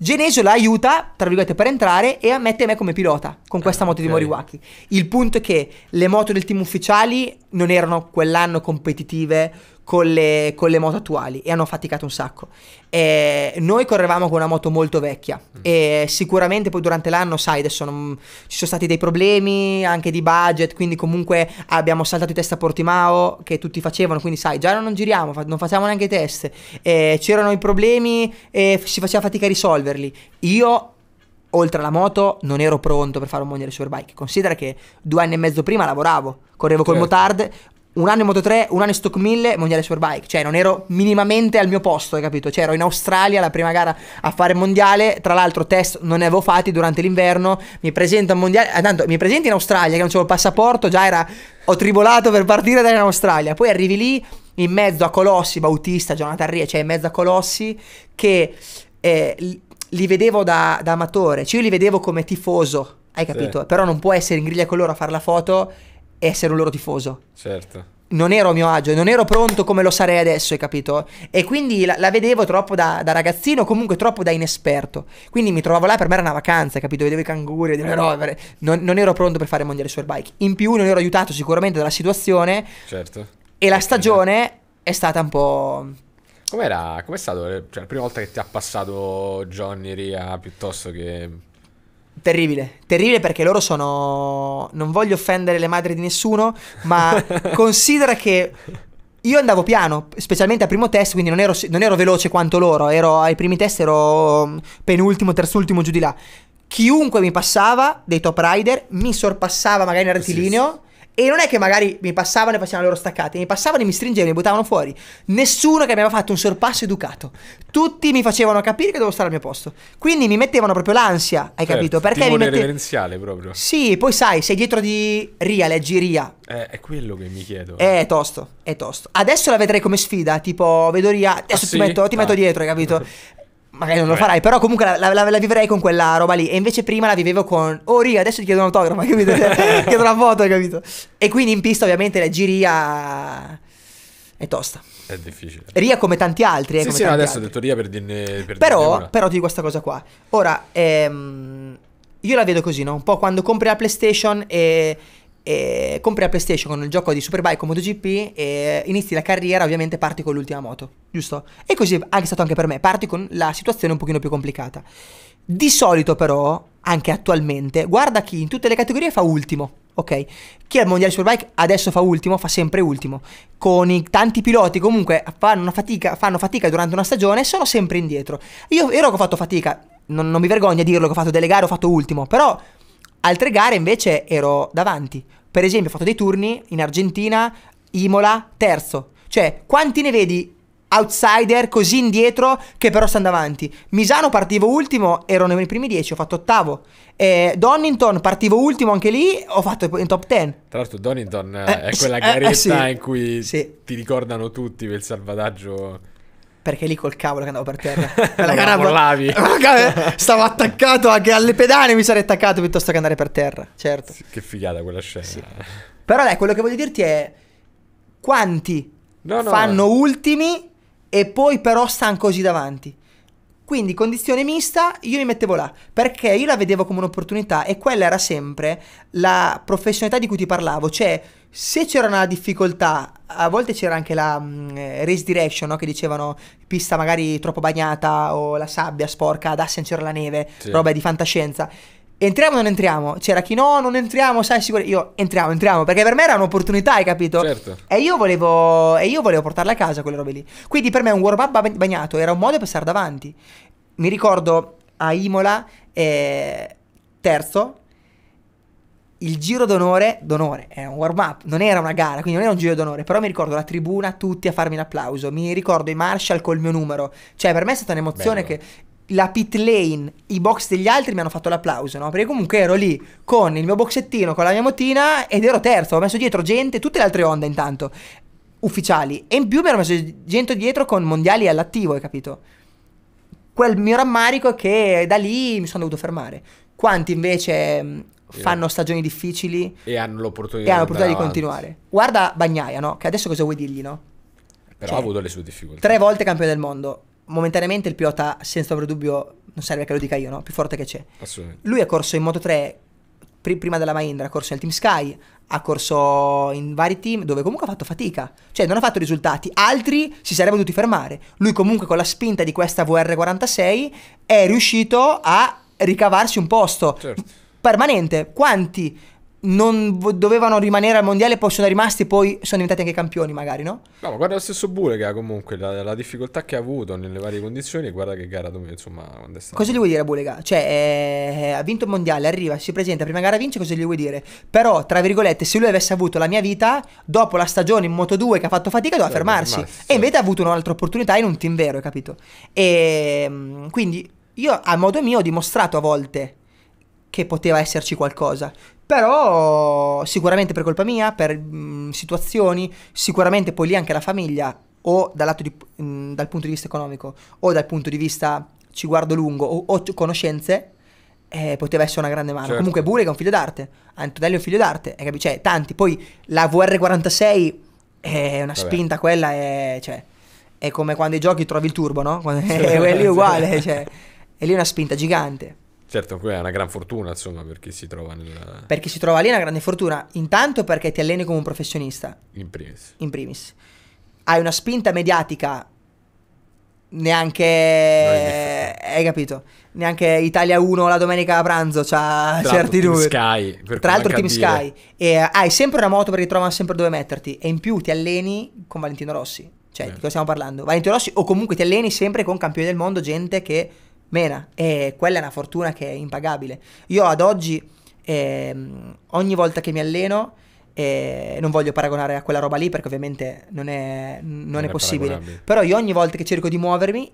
Genesio la aiuta, tra virgolette, per entrare e ammette me come pilota con questa ah, moto okay. di Moriwaki. Il punto è che le moto del team ufficiali non erano quell'anno competitive con le, con le, moto attuali e hanno faticato un sacco. E noi correvamo con una moto molto vecchia mm. e sicuramente poi durante l'anno, sai, adesso non, ci sono stati dei problemi anche di budget, quindi comunque abbiamo saltato i test a Portimao che tutti facevano, quindi sai, già non giriamo, non facciamo neanche i test, e c'erano i problemi e si faceva fatica a risolverli. Io oltre alla moto non ero pronto per fare un mondiale superbike. Considera che due anni e mezzo prima lavoravo, correvo col certo. motard, un anno in Moto 3, un anno in Stock 1000, mondiale superbike. Cioè, non ero minimamente al mio posto, hai capito? Cioè, ero in Australia la prima gara a fare mondiale. Tra l'altro, test non ne avevo fatti durante l'inverno. Mi presento al mondiale. Eh, tanto, mi presenti in Australia, che non c'avevo il passaporto. Già era. Ho tribolato per partire dall'Australia. Poi arrivi lì in mezzo a Colossi, Bautista, Jonathan Rie, cioè in mezzo a Colossi, che. Eh, li vedevo da, da amatore, cioè io li vedevo come tifoso, hai capito? Sì. Però non può essere in griglia con loro a fare la foto e essere un loro tifoso. Certo. Non ero a mio agio, non ero pronto come lo sarei adesso, hai capito? E quindi la, la vedevo troppo da, da, ragazzino, comunque troppo da inesperto. Quindi mi trovavo là, per me era una vacanza, hai capito? Vedevo i canguri, vedevo le eh. rovere. Non, non, ero pronto per fare il mondiale bike. In più non ero aiutato sicuramente dalla situazione. Certo. E la stagione è stata un po' Com'era? Com'è stato? Eh, cioè, la prima volta che ti ha passato Johnny Ria piuttosto che. Terribile, terribile perché loro sono. Non voglio offendere le madri di nessuno, ma considera che io andavo piano, specialmente al primo test, quindi non ero, non ero veloce quanto loro. Ero ai primi test, ero mm, penultimo, terzultimo, giù di là. Chiunque mi passava dei top rider mi sorpassava magari in rettilineo. Sì, sì e non è che magari mi passavano e facevano le loro staccate, mi passavano e mi stringevano e mi buttavano fuori. Nessuno che mi aveva fatto un sorpasso educato. Tutti mi facevano capire che dovevo stare al mio posto. Quindi mi mettevano proprio l'ansia, hai certo, capito? Perché mi mette... reverenziale proprio. Sì, poi sai, sei dietro di Ria, leggi Ria. Eh, è quello che mi chiedo. Eh, è tosto, è tosto. Adesso la vedrei come sfida, tipo vedo Ria, ah, adesso ah, ti, metto, ti metto, ah. dietro, hai capito? Magari non lo Vabbè. farai, però comunque la, la, la, la, vivrei con quella roba lì. E invece prima la vivevo con, oh Ria, adesso ti chiedo un autografo, capito? Cioè, chiedo una foto, capito? E quindi in pista ovviamente la giria è tosta. È difficile. Ria come tanti altri. Eh, sì, sì, no, adesso altri. ho detto Ria per dirne... Per però, dirne però ti dico questa cosa qua. Ora, ehm, io la vedo così, no? Un po' quando compri la PlayStation e e compri la PlayStation con il gioco di Superbike con MotoGP e inizi la carriera, ovviamente parti con l'ultima moto, giusto? E così è stato anche per me, parti con la situazione un pochino più complicata. Di solito però, anche attualmente, guarda chi in tutte le categorie fa ultimo, ok? Chi al mondiale Superbike adesso fa ultimo, fa sempre ultimo. Con i tanti piloti comunque fanno fatica, fanno fatica durante una stagione e sono sempre indietro. Io ero che ho fatto fatica, non, non mi vergogno a dirlo che ho fatto delle gare, ho fatto ultimo, però... Altre gare invece ero davanti per esempio, ho fatto dei turni in Argentina, Imola, terzo. Cioè, quanti ne vedi outsider così indietro che però stanno davanti? Misano partivo ultimo, ero nei primi dieci, ho fatto ottavo. Eh, Donington partivo ultimo anche lì, ho fatto in top ten. Tra l'altro Donington eh, è quella eh, garetta sì, in cui sì. ti ricordano tutti quel salvataggio perché lì col cavolo che andavo per terra. la gara volavi. Stavo attaccato anche alle pedane, mi sarei attaccato piuttosto che andare per terra, certo. Sì, che figata quella scena. Sì. Però dai, quello che voglio dirti è quanti no, no, fanno no. ultimi e poi però stanno così davanti. Quindi condizione mista, io mi mettevo là, perché io la vedevo come un'opportunità e quella era sempre la professionalità di cui ti parlavo, cioè se c'era una difficoltà, a volte c'era anche la mh, mm, eh, race direction, no? che dicevano pista magari troppo bagnata o la sabbia sporca, ad Assen c'era la neve, sì. roba di fantascienza. Entriamo o non entriamo? C'era chi no, non entriamo, sai sicuro. Io entriamo, entriamo, perché per me era un'opportunità, hai capito? Certo. E io volevo, e io volevo portarla a casa quelle robe lì. Quindi per me un warm up bagnato era un modo per stare davanti. Mi ricordo a Imola, eh, terzo, il giro d'onore, d'onore, è un warm up, non era una gara, quindi non era un giro d'onore, però mi ricordo la tribuna, tutti a farmi l'applauso, mi ricordo i Marshall col mio numero, cioè per me è stata un'emozione Bello. che la pit lane, i box degli altri mi hanno fatto l'applauso, no? Perché comunque ero lì con il mio boxettino, con la mia motina ed ero terzo, ho messo dietro gente, tutte le altre onde intanto, ufficiali, e in più mi ero messo gente dietro con mondiali all'attivo, hai capito? Quel mio rammarico che da lì mi sono dovuto fermare. Quanti invece fanno stagioni difficili e hanno l'opportunità, e hanno l'opportunità di continuare. Guarda Bagnaia, no? Che adesso cosa vuoi dirgli, no? Però cioè, ha avuto le sue difficoltà. Tre volte campione del mondo. Momentaneamente il pilota, senza aver dubbio, non serve che lo dica io, no? Più forte che c'è. Assolutamente. Lui ha corso in Moto 3 prima della Mahindra, ha corso nel Team Sky, ha corso in vari team dove comunque ha fatto fatica, cioè non ha fatto risultati, altri si sarebbero dovuti fermare. Lui comunque con la spinta di questa VR46 è riuscito a ricavarsi un posto. Certo permanente. Quanti non dovevano rimanere al mondiale poi sono rimasti poi sono diventati anche campioni magari no? No ma guarda lo stesso Bulega comunque la, la, difficoltà che ha avuto nelle varie condizioni e guarda che gara dove insomma quando è stato Cosa gli vuoi dire a Burega? Cioè eh, ha vinto il mondiale arriva si presenta prima gara vince cosa gli vuoi dire? Però tra virgolette se lui avesse avuto la mia vita dopo la stagione in Moto 2 che ha fatto fatica doveva sì, fermarsi fermarsi e invece ha avuto un'altra opportunità in un team vero hai capito? E ehm, quindi io a modo mio ho dimostrato a volte che poteva esserci qualcosa. Però sicuramente per colpa mia, per mh, situazioni, sicuramente poi lì anche la famiglia, o dal, di, mh, dal punto di vista economico, o dal punto di vista ci guardo lungo, o, o conoscenze, eh, poteva essere una grande mano. Certo. Comunque Burek è un figlio d'arte, Antonelli è un figlio d'arte, eh, capisci? Cioè, tanti. Poi la VR46 è una Vabbè. spinta, quella è... Cioè, è come quando i giochi trovi il turbo, no? Quando, sì, è, lì uguale, cioè, è lì una spinta gigante. Certo, è una gran fortuna, insomma, per chi si trova nel... Per chi si trova lì è una grande fortuna. Intanto perché ti alleni come un professionista. In primis. In primis. Hai una spinta mediatica neanche... No, eh, hai capito? Neanche Italia 1 la domenica a pranzo c'ha Tra certi Team Sky. Tra l'altro Team Sky. E eh, hai sempre una moto perché trovano sempre dove metterti. E in più ti alleni con Valentino Rossi. Cioè, Beh. di certo. cosa stiamo parlando? Valentino Rossi o comunque ti alleni sempre con campioni del mondo, gente che mena e quella è una fortuna che è impagabile. Io ad oggi, eh, ogni volta che mi alleno, eh, non voglio paragonare a quella roba lì perché ovviamente non è, non non è, possibile. Però io ogni volta che cerco di muovermi,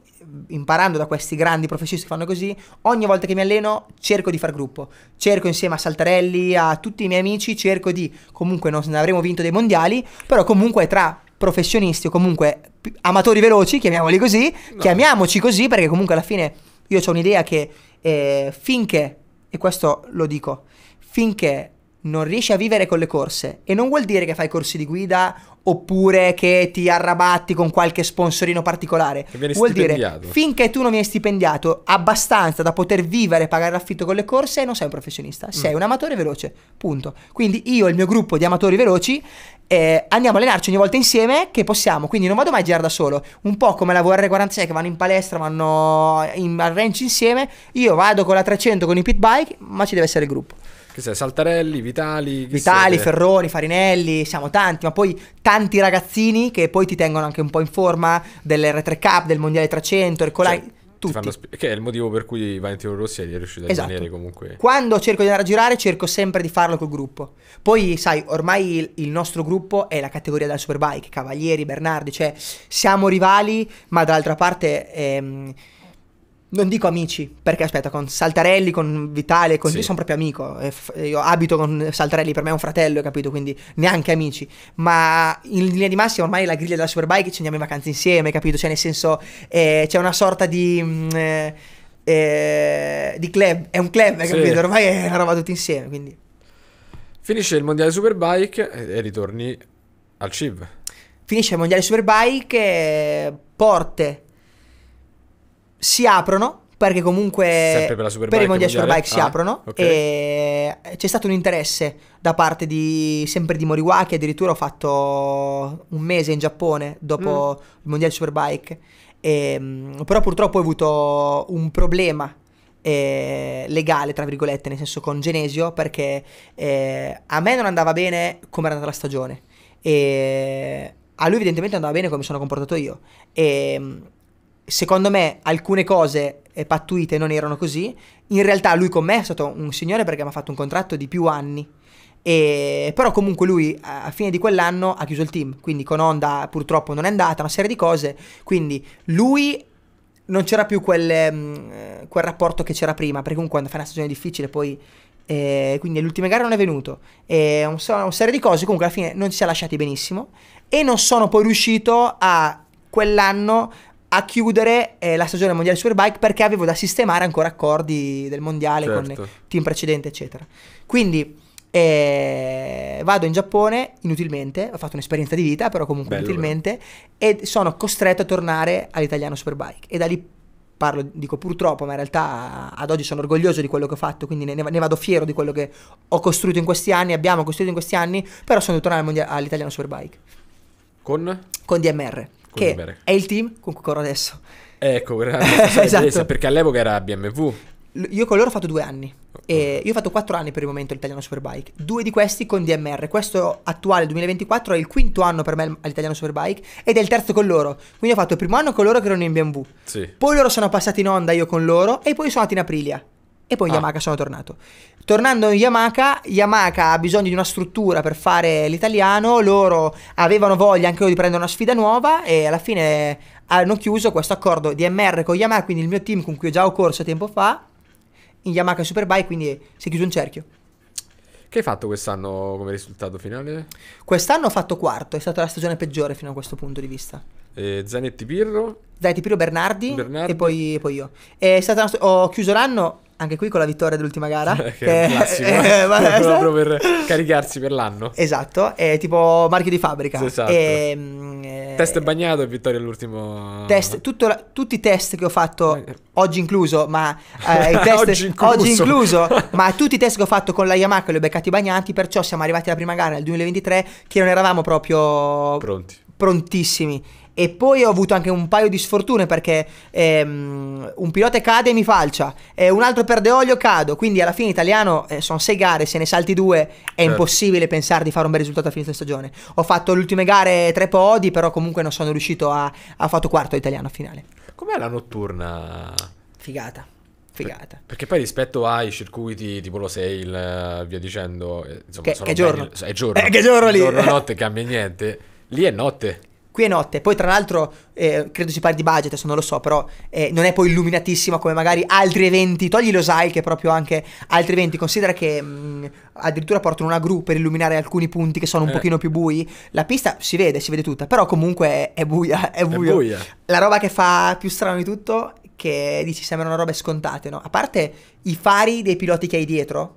imparando da questi grandi professionisti che fanno così, ogni volta che mi alleno cerco di far gruppo. Cerco insieme a Saltarelli, a tutti i miei amici, cerco di, comunque non avremo vinto dei mondiali, però comunque tra professionisti o comunque amatori veloci, chiamiamoli così, no. chiamiamoci così perché comunque alla fine io ho un'idea che eh, finché, e questo lo dico, finché non riesci a vivere con le corse e non vuol dire che fai corsi di guida oppure che ti arrabatti con qualche sponsorino particolare. Vuol dire finché tu non vieni stipendiato abbastanza da poter vivere e pagare l'affitto con le corse non sei un professionista, mm. sei mm. un amatore veloce, punto. Quindi io e il mio gruppo di amatori veloci eh, andiamo a allenarci ogni volta insieme che possiamo, quindi non vado mai a girare da solo, un po' come la VR46 che vanno in palestra, vanno in, al ranch insieme, io vado con la 300 con i pit bike, ma ci deve essere il gruppo. Che sei? Saltarelli, Vitali. Vitali, siete? Ferroni, Farinelli, siamo tanti, ma poi tanti ragazzini che poi ti tengono anche un po' in forma dell'R3 Cup, del Mondiale 300, Ercolai. Cioè, tutti. che è il motivo per cui Valentino Rossi è riuscito a esatto. rimanere comunque. Quando cerco di andare a girare, cerco sempre di farlo col gruppo. Poi, sai, ormai il, il nostro gruppo è la categoria della superbike, Cavalieri, Bernardi, cioè siamo rivali, ma dall'altra parte. Ehm, non dico amici, perché aspetta, con Saltarelli, con Vitale, con sì. sono proprio amico. Eh, eh, io abito con Saltarelli, per me è un fratello, capito? Quindi neanche amici. Ma in linea di massima ormai la griglia della Superbike ci andiamo in vacanza insieme, capito? Cioè, nel senso, eh, c'è una sorta di. Mm, eh, eh, di club, è un club, sì. capito? Ormai è una roba tutti insieme, quindi. Finisce il mondiale Superbike e ritorni al CIV. Finisce il mondiale Superbike, eh, porte si aprono perché comunque per, la per i mondiali Superbike si ah, aprono okay. e c'è stato un interesse da parte di sempre di Moriwa addirittura ho fatto un mese in Giappone dopo mm. il mondiale Superbike e, ehm, però purtroppo ho avuto un problema eh, legale tra virgolette nel senso con Genesio perché eh, a me non andava bene come era andata la stagione e a lui evidentemente andava bene come mi sono comportato io e ehm, secondo me alcune cose eh, pattuite non erano così. In realtà lui con me è stato un signore perché mi ha fatto un contratto di più anni. E, però comunque lui a fine di quell'anno ha chiuso il team, quindi con Honda purtroppo non è andata, una serie di cose. Quindi lui non c'era più quel, mm, eh, quel rapporto che c'era prima, perché comunque quando fai una stagione difficile poi... Eh, quindi all'ultima gara non è venuto. E un, una serie di cose comunque alla fine non ci si è lasciati benissimo. E non sono poi riuscito a quell'anno a chiudere eh, la stagione mondiale Superbike perché avevo da sistemare ancora accordi del mondiale certo. con team precedente, eccetera. Quindi eh, vado in Giappone inutilmente, ho fatto un'esperienza di vita, però comunque bello, inutilmente, bello. e sono costretto a tornare all'italiano Superbike. E da lì parlo, dico purtroppo, ma in realtà ad oggi sono orgoglioso di quello che ho fatto, quindi ne, ne vado fiero di quello che ho costruito in questi anni, abbiamo costruito in questi anni, però sono tornato all'italiano Superbike. Con? Con DMR che Bere. è il team con cui corro adesso. Ecco, grazie. esatto. perché all'epoca era BMW. Io con loro ho fatto due anni. E io ho fatto quattro anni per il momento l'italiano Superbike. Due di questi con DMR. Questo attuale 2024 è il quinto anno per me all'italiano Superbike ed è il terzo con loro. Quindi ho fatto il primo anno con loro che erano in BMW. Sì. Poi loro sono passati in onda io con loro e poi sono andati in Aprilia. E poi ah. Yamaha sono tornato. Tornando in Yamaka, Yamaha ha bisogno di una struttura per fare l'italiano, loro avevano voglia anche loro di prendere una sfida nuova e alla fine hanno chiuso questo accordo di MR con Yamaha, quindi il mio team con cui ho già ho corso tempo fa, in Yamaha Superbike, quindi si è chiuso un cerchio. Che hai fatto quest'anno come risultato finale? Quest'anno ho fatto quarto, è stata la stagione peggiore fino a questo punto di vista. Eh, Zanetti Pirro? Zanetti Pirro Bernardi, Bernardi. E, poi, e poi io. È stata st- ho chiuso l'anno anche qui con la vittoria dell'ultima gara. che è un classico, eh, vabbè, proprio esatto. per caricarsi per l'anno. Esatto, è tipo marchio di fabbrica. Esatto. E, ehm, eh, test bagnato e vittoria all'ultimo. Test, la, tutti i test che ho fatto, eh, eh. oggi incluso, ma eh, test, oggi incluso, oggi incluso ma tutti i test che ho fatto con la Yamaha li ho beccati bagnati, perciò siamo arrivati alla prima gara nel 2023 che non eravamo proprio pronti prontissimi e poi ho avuto anche un paio di sfortune perché ehm, un pilota cade e mi falcia, e un altro perde olio, e cado. Quindi alla fine italiano eh, sono sei gare, se ne salti due è certo. impossibile pensare di fare un bel risultato a fine stagione. Ho fatto le ultime gare tre podi, però comunque non sono riuscito a... a fatto quarto italiano a finale. Com'è la notturna? Figata. Figata. perché poi rispetto ai circuiti tipo lo Sail, eh, via dicendo, eh, insomma, che, che giorno? Belli, è giorno. Eh, che giorno lì? Giorno notte cambia niente. Lì è notte qui è notte. Poi, tra l'altro, eh, credo si parli di budget, adesso non lo so, però eh, non è poi illuminatissima come magari altri eventi. Togli lo sai che è proprio anche altri eventi. Considera che mh, mm, addirittura portano una gru per illuminare alcuni punti che sono un eh. pochino più bui. La pista si vede, si vede tutta, però comunque è, buia, è, è buia. La roba che fa più strano di tutto che dici sembrano robe scontate, no? A parte i fari dei piloti che hai dietro,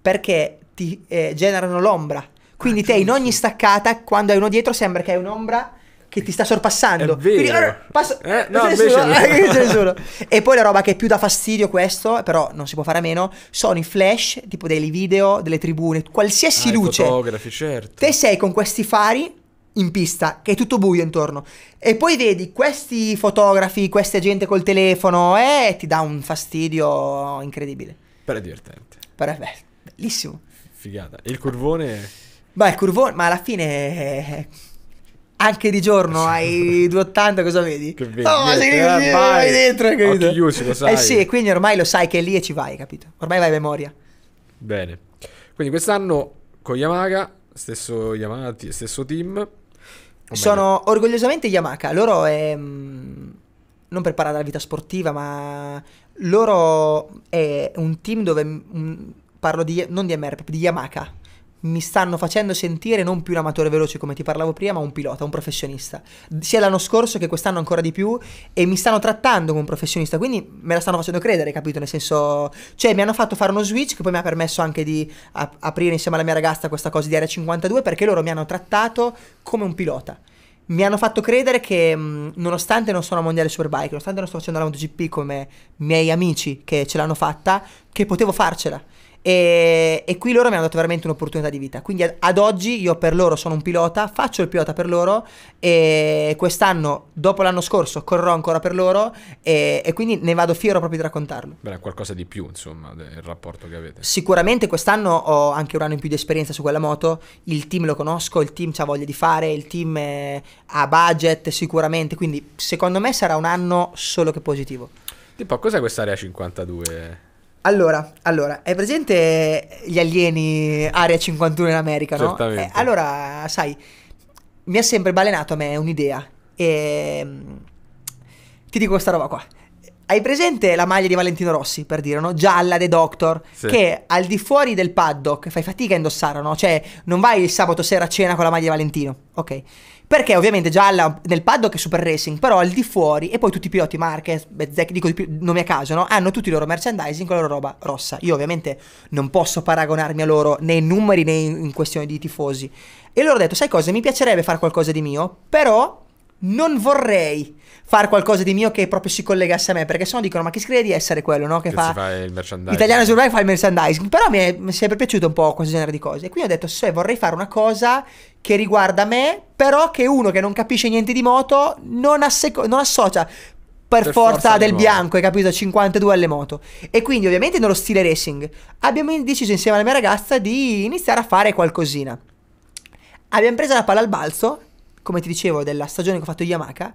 perché ti eh, generano l'ombra. Quindi te in ogni staccata, quando hai uno dietro, sembra che hai un'ombra che ti sta sorpassando. Quindi, passo, eh, no, nessuno, e poi la roba che è più da fastidio questo, però non si può fare a meno, sono i flash, tipo dei video, delle tribune, qualsiasi ah, luce. fotografi, certo. Te sei con questi fari in pista, che è tutto buio intorno. E poi vedi questi fotografi, questa gente col telefono, e eh, ti dà un fastidio incredibile. Però è divertente. Però è bellissimo. Figata. E il curvone... Ma il curvone, ma alla fine anche di giorno ai 280 cosa vedi? Che vedi? Oh, sei eh, vai, dentro, hai capito? Occhi chiusi, lo sai. Eh sì, quindi ormai lo sai che è lì e ci vai, capito? Ormai vai a memoria. Bene. Quindi quest'anno con Yamaha, stesso Yamaha, stesso team. Sono orgogliosamente Yamaha, loro è ehm, Non per parlare della vita sportiva, ma loro è un team dove parlo di non di MR, proprio di Yamaha mi stanno facendo sentire non più un amatore veloce come ti parlavo prima, ma un pilota, un professionista. Sia l'anno scorso che quest'anno ancora di più e mi stanno trattando come un professionista, quindi me la stanno facendo credere, capito? Nel senso, cioè mi hanno fatto fare uno switch che poi mi ha permesso anche di ap- aprire insieme alla mia ragazza questa cosa di Area 52 perché loro mi hanno trattato come un pilota. Mi hanno fatto credere che nonostante non sono a Mondiale Superbike, nonostante non sto facendo la MotoGP come miei amici che ce l'hanno fatta, che potevo farcela e, e, qui loro mi hanno dato veramente un'opportunità di vita. Quindi ad, ad, oggi io per loro sono un pilota, faccio il pilota per loro e quest'anno, dopo l'anno scorso, correrò ancora per loro e, e quindi ne vado fiero proprio di raccontarlo. Beh, qualcosa di più insomma del rapporto che avete. Sicuramente quest'anno ho anche un anno in più di esperienza su quella moto, il team lo conosco, il team ha voglia di fare, il team eh, ha budget sicuramente, quindi secondo me sarà un anno solo che positivo. Tipo, cos'è questa area 52? Allora, allora, è presente gli alieni Area 51 in America, no? Certamente. Eh, allora, sai, mi ha sempre balenato a me un'idea. E ehm, ti dico questa roba qua. Hai presente la maglia di Valentino Rossi, per dire, no? Gialla, The Doctor, sì. che al di fuori del paddock fai fatica a indossare, no? Cioè, non vai il sabato sera a cena con la maglia di Valentino, ok? Perché ovviamente già alla, nel paddock è Super Racing, però al di fuori e poi tutti i piloti marche, Bezzec, dico di più, nomi a caso, no? Hanno tutti i loro merchandising con la loro roba rossa. Io ovviamente non posso paragonarmi a loro né in numeri né in, in questione di tifosi. E loro ho detto, sai cosa, mi piacerebbe fare qualcosa di mio, però non vorrei fare qualcosa di mio che proprio si collegasse a me, perché sennò dicono ma chi scrive di essere quello, no? Che, che fa, fa il merchandising. Italiano Survival fa il merchandising, però mi è, mi è sempre piaciuto un po' questo genere di cose. E quindi ho detto se vorrei fare una cosa che riguarda me, però che uno che non capisce niente di moto non, asseco- non associa per, per forza, forza del bianco, hai capito? 52 alle moto. E quindi ovviamente nello stile racing abbiamo deciso insieme alla mia ragazza di iniziare a fare qualcosina. Abbiamo preso la palla al balzo come ti dicevo, della stagione che ho fatto Yamaha.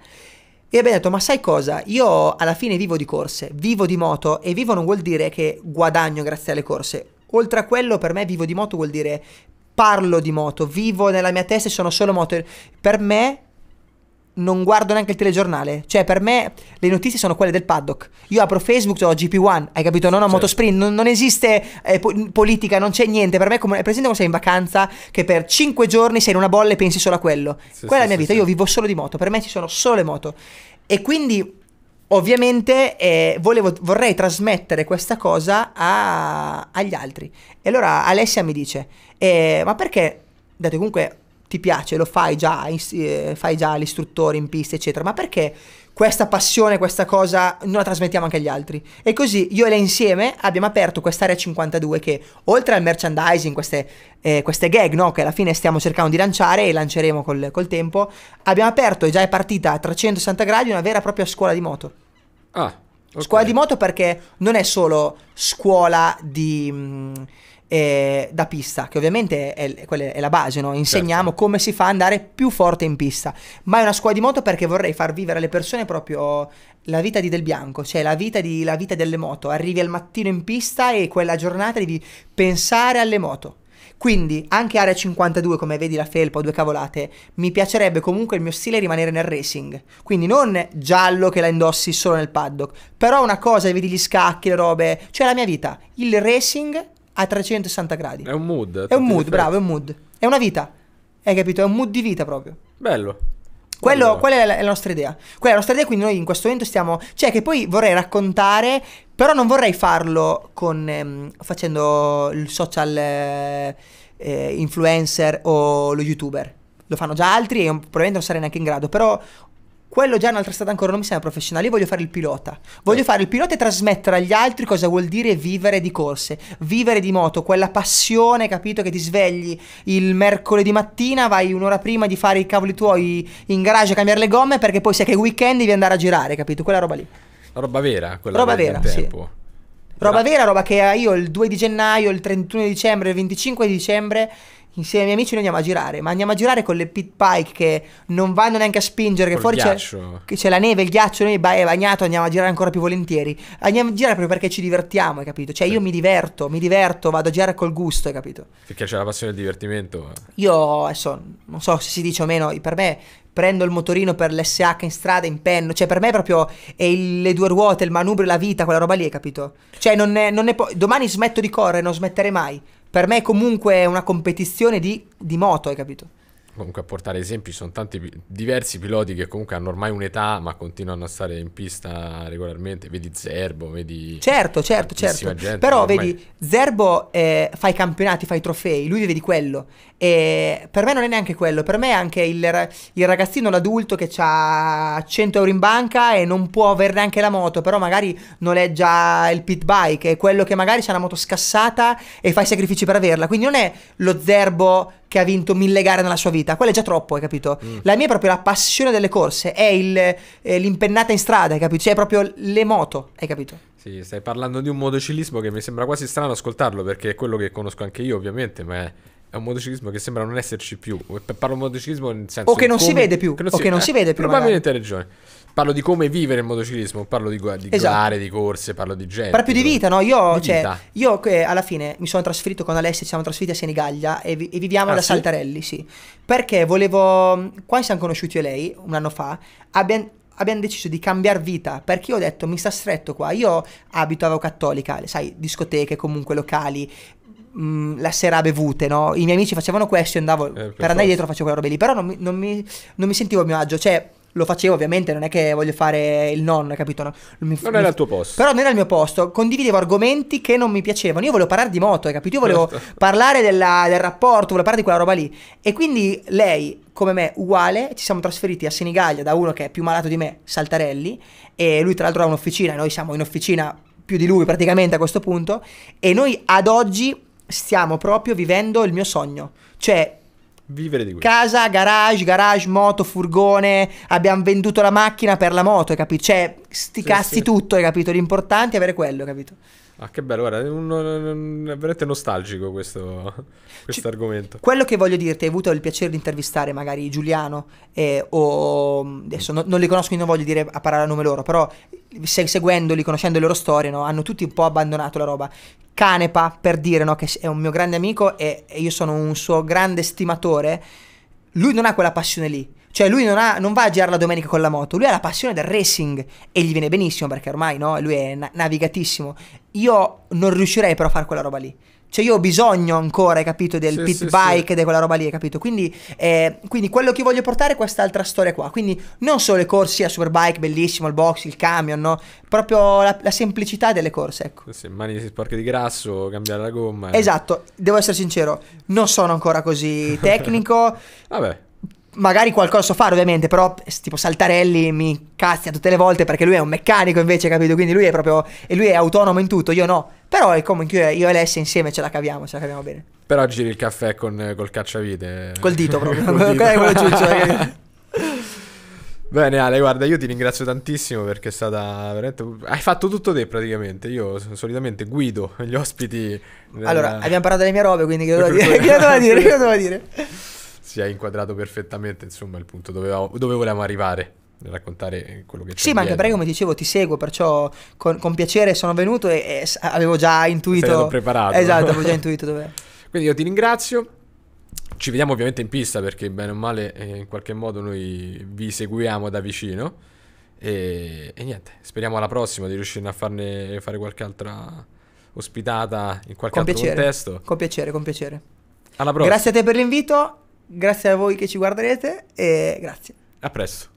E abbiamo detto, ma sai cosa? Io alla fine vivo di corse, vivo di moto e vivo non vuol dire che guadagno grazie alle corse. Oltre a quello, per me vivo di moto vuol dire parlo di moto, vivo nella mia testa e sono solo moto. Per me non guardo neanche il telegiornale. Cioè, per me le notizie sono quelle del paddock. Io apro Facebook, ho GP1, hai capito? Non ho certo. motosprint, non, non esiste eh, po- politica, non c'è niente. Per me è come, presente come sei in vacanza, che per 5 giorni sei in una bolla e pensi solo a quello. Sì, quella sì, è la mia vita, sì, io vivo solo di moto, per me ci sono solo le moto. E quindi, ovviamente, eh, volevo, vorrei trasmettere questa cosa a, agli altri. E allora Alessia mi dice, eh, ma perché, date comunque ti piace, lo fai già, eh, fai già l'istruttore in pista, eccetera, ma perché questa passione, questa cosa non la trasmettiamo anche agli altri? E così io e lei insieme abbiamo aperto quest'area 52 che oltre al merchandising, queste, eh, queste gag no, che alla fine stiamo cercando di lanciare e lanceremo col, col tempo, abbiamo aperto e già è partita a 360 gradi una vera e propria scuola di moto. Ah. Okay. Scuola di moto perché non è solo scuola di... Mh, mm, eh, da pista, che ovviamente è, è la base, no? insegniamo certo. come si fa ad andare più forte in pista, ma è una scuola di moto perché vorrei far vivere alle persone proprio la vita di Del Bianco, cioè la vita, di, la vita delle moto, arrivi al mattino in pista e quella giornata devi pensare alle moto. Quindi anche area 52, come vedi la felpa o due cavolate, mi piacerebbe comunque il mio stile rimanere nel racing. Quindi non giallo che la indossi solo nel paddock, però una cosa, vedi gli scacchi, le robe, cioè la mia vita, il racing a 360 gradi. È un mood. È un mood, differenze. bravo, è un mood. È una vita. Hai capito? È un mood di vita proprio. Bello. Quello, qual è la, è la, nostra idea. Quella è la nostra idea, quindi noi in questo momento stiamo... Cioè che poi vorrei raccontare, però non vorrei farlo con, ehm, facendo il social eh, eh influencer o lo youtuber. Lo fanno già altri e probabilmente non sarei neanche in grado, però quello già è un'altra strada ancora non mi sembra professionale, io voglio fare il pilota. Voglio eh. fare il pilota e trasmettere agli altri cosa vuol dire vivere di corse, vivere di moto, quella passione, capito, che ti svegli il mercoledì mattina, vai un'ora prima di fare i cavoli tuoi in garage a cambiare le gomme perché poi sai che weekend devi andare a girare, capito? Quella roba lì. La Roba vera, quella roba vera, sì. Roba vera, roba che io il 2 di gennaio, il 31 di dicembre, il 25 di dicembre insieme ai miei amici noi andiamo a girare, ma andiamo a girare con le pit bike che non vanno neanche a spingere, che fuori c'è, che c'è, la neve, il ghiaccio, noi è eh, bagnato, andiamo a girare ancora più volentieri. Andiamo a girare proprio perché ci divertiamo, hai capito? Cioè sì. io mi diverto, mi diverto, vado a girare col gusto, hai capito? Perché c'è la passione del divertimento. Io adesso non so se si dice o meno, per me prendo il motorino per l'SH in strada, in penno, cioè per me proprio è il, le due ruote, il manubrio, la vita, quella roba lì, hai capito? Cioè non ne, non ne po- domani smetto di correre, non smetterei mai per me comunque è una competizione di, di moto, hai capito? comunque a portare esempi, ci sono tanti diversi piloti che comunque hanno ormai un'età ma continuano a stare in pista regolarmente, vedi Zerbo, vedi... Certo, certo, certo, gente, però ormai... vedi Zerbo eh, fa i campionati, fa i trofei, lui vive di quello e per me non è neanche quello, per me è anche il, il ragazzino, l'adulto che ha 100 euro in banca e non può averne anche la moto, però magari noleggia il pit bike, è quello che magari ha una moto scassata e fa i sacrifici per averla, quindi non è lo Zerbo che ha vinto mille gare nella sua vita. Quella è già troppo, hai capito? Mm. La mia è proprio la passione delle corse, è il, eh, l'impennata in strada, hai capito? Cioè è proprio le moto, hai capito? Sì, stai parlando di un motociclismo che mi sembra quasi strano ascoltarlo perché è quello che conosco anche io ovviamente, ma è è un motociclismo che sembra non esserci più. Parlo di motociclismo nel senso. O che non come, si vede più. Che non o si, che non eh, si vede più. Probabilmente hai ragione. Parlo di come vivere il motociclismo, parlo di, di esatto. gare, di corse, parlo di gente. Parlo più di vita, no? Io, cioè, vita. io eh, alla fine mi sono trasferito con Alessia, ci siamo trasferiti a Senigallia e, vi, e viviamo ah, da sì? Saltarelli, sì. Perché volevo... Qua ci siamo conosciuti io e lei un anno fa. Abbiamo abbiamo deciso di cambiare vita perché io ho detto mi sta stretto qua. Io abito a Cattolica, sai, discoteche, comunque locali, mh, mm, la sera bevute, no? I miei amici facevano questo, io andavo eh, per, per andare dietro facevo quelle robe lì, però non mi, non, mi, non mi, sentivo a mio agio, cioè lo facevo ovviamente, non è che voglio fare il nonno, capito? No, mi, non era il tuo posto. Però non era il mio posto, condividevo argomenti che non mi piacevano, io volevo parlare di moto, hai capito? Io volevo certo. parlare della, del rapporto, volevo parlare di quella roba lì. E quindi lei come me uguale, ci siamo trasferiti a Senigallia da uno che è più malato di me, Saltarelli, e lui tra l'altro ha un'officina, noi siamo in officina più di lui praticamente a questo punto, e noi ad oggi stiamo proprio vivendo il mio sogno. Cioè, vivere di questo. Casa, garage, garage, moto, furgone, abbiamo venduto la macchina per la moto, hai capito? Cioè, sti sì, cazzi sì. tutto, hai capito? L'importante è avere quello, hai capito? Ah, che bello, guarda, è, un, un, è veramente nostalgico questo argomento. Quello che voglio dirti, hai avuto il piacere di intervistare magari Giuliano eh, o... Mm, adesso no, non li conosco, non voglio dire a parlare a nome loro, però se, seguendoli, conoscendo le loro storie, no, hanno tutti un po' abbandonato la roba. Canepa, per dire, no, che è un mio grande amico e, e io sono un suo grande stimatore, lui non ha quella passione lì cioè lui non, ha, non, va a girare la domenica con la moto, lui ha la passione del racing e gli viene benissimo perché ormai no, lui è na- navigatissimo. Io non riuscirei però a fare quella roba lì. Cioè io ho bisogno ancora, hai capito, del sì, pit sì, bike, sì. di quella roba lì, hai capito? Quindi, eh, quindi, quello che voglio portare è quest'altra storia qua. Quindi non solo le corse a superbike, bellissimo, il box, il camion, no? Proprio la, la semplicità delle corse, ecco. Sì, mani si sporche di grasso, cambiare la gomma. Eh. Esatto, devo essere sincero, non sono ancora così tecnico. Vabbè magari qualcosa so fare ovviamente, però tipo Saltarelli mi cazzia tutte le volte perché lui è un meccanico invece, capito? Quindi lui è proprio e lui è autonomo in tutto, io no. Però è comunque io e Alessia insieme ce la caviamo, ce la caviamo bene. Però giri il caffè con col cacciavite. Col dito proprio. col dito. Eh, quello ciuccio. Bene Ale, guarda, io ti ringrazio tantissimo perché è stata veramente... Hai fatto tutto te praticamente, io solitamente guido gli ospiti... Allora, abbiamo parlato delle mie robe, quindi che devo dire? che devo dire? Che devo dire? si è inquadrato perfettamente, insomma, il punto dove, dove volevamo arrivare nel raccontare quello che c'è. Sì, ma anche perché, come dicevo, ti seguo, perciò con, con piacere sono venuto e, e avevo già intuito. Sei preparato. Esatto, avevo già intuito dove. Quindi io ti ringrazio. Ci vediamo ovviamente in pista perché bene o male eh, in qualche modo noi vi seguiamo da vicino e, e niente, speriamo alla prossima di riuscire a farne, fare qualche altra ospitata in qualche con altro piacere, contesto. Con piacere, con piacere. Alla prossima. Grazie a te per l'invito Grazie a voi che ci guarderete e grazie. A presto.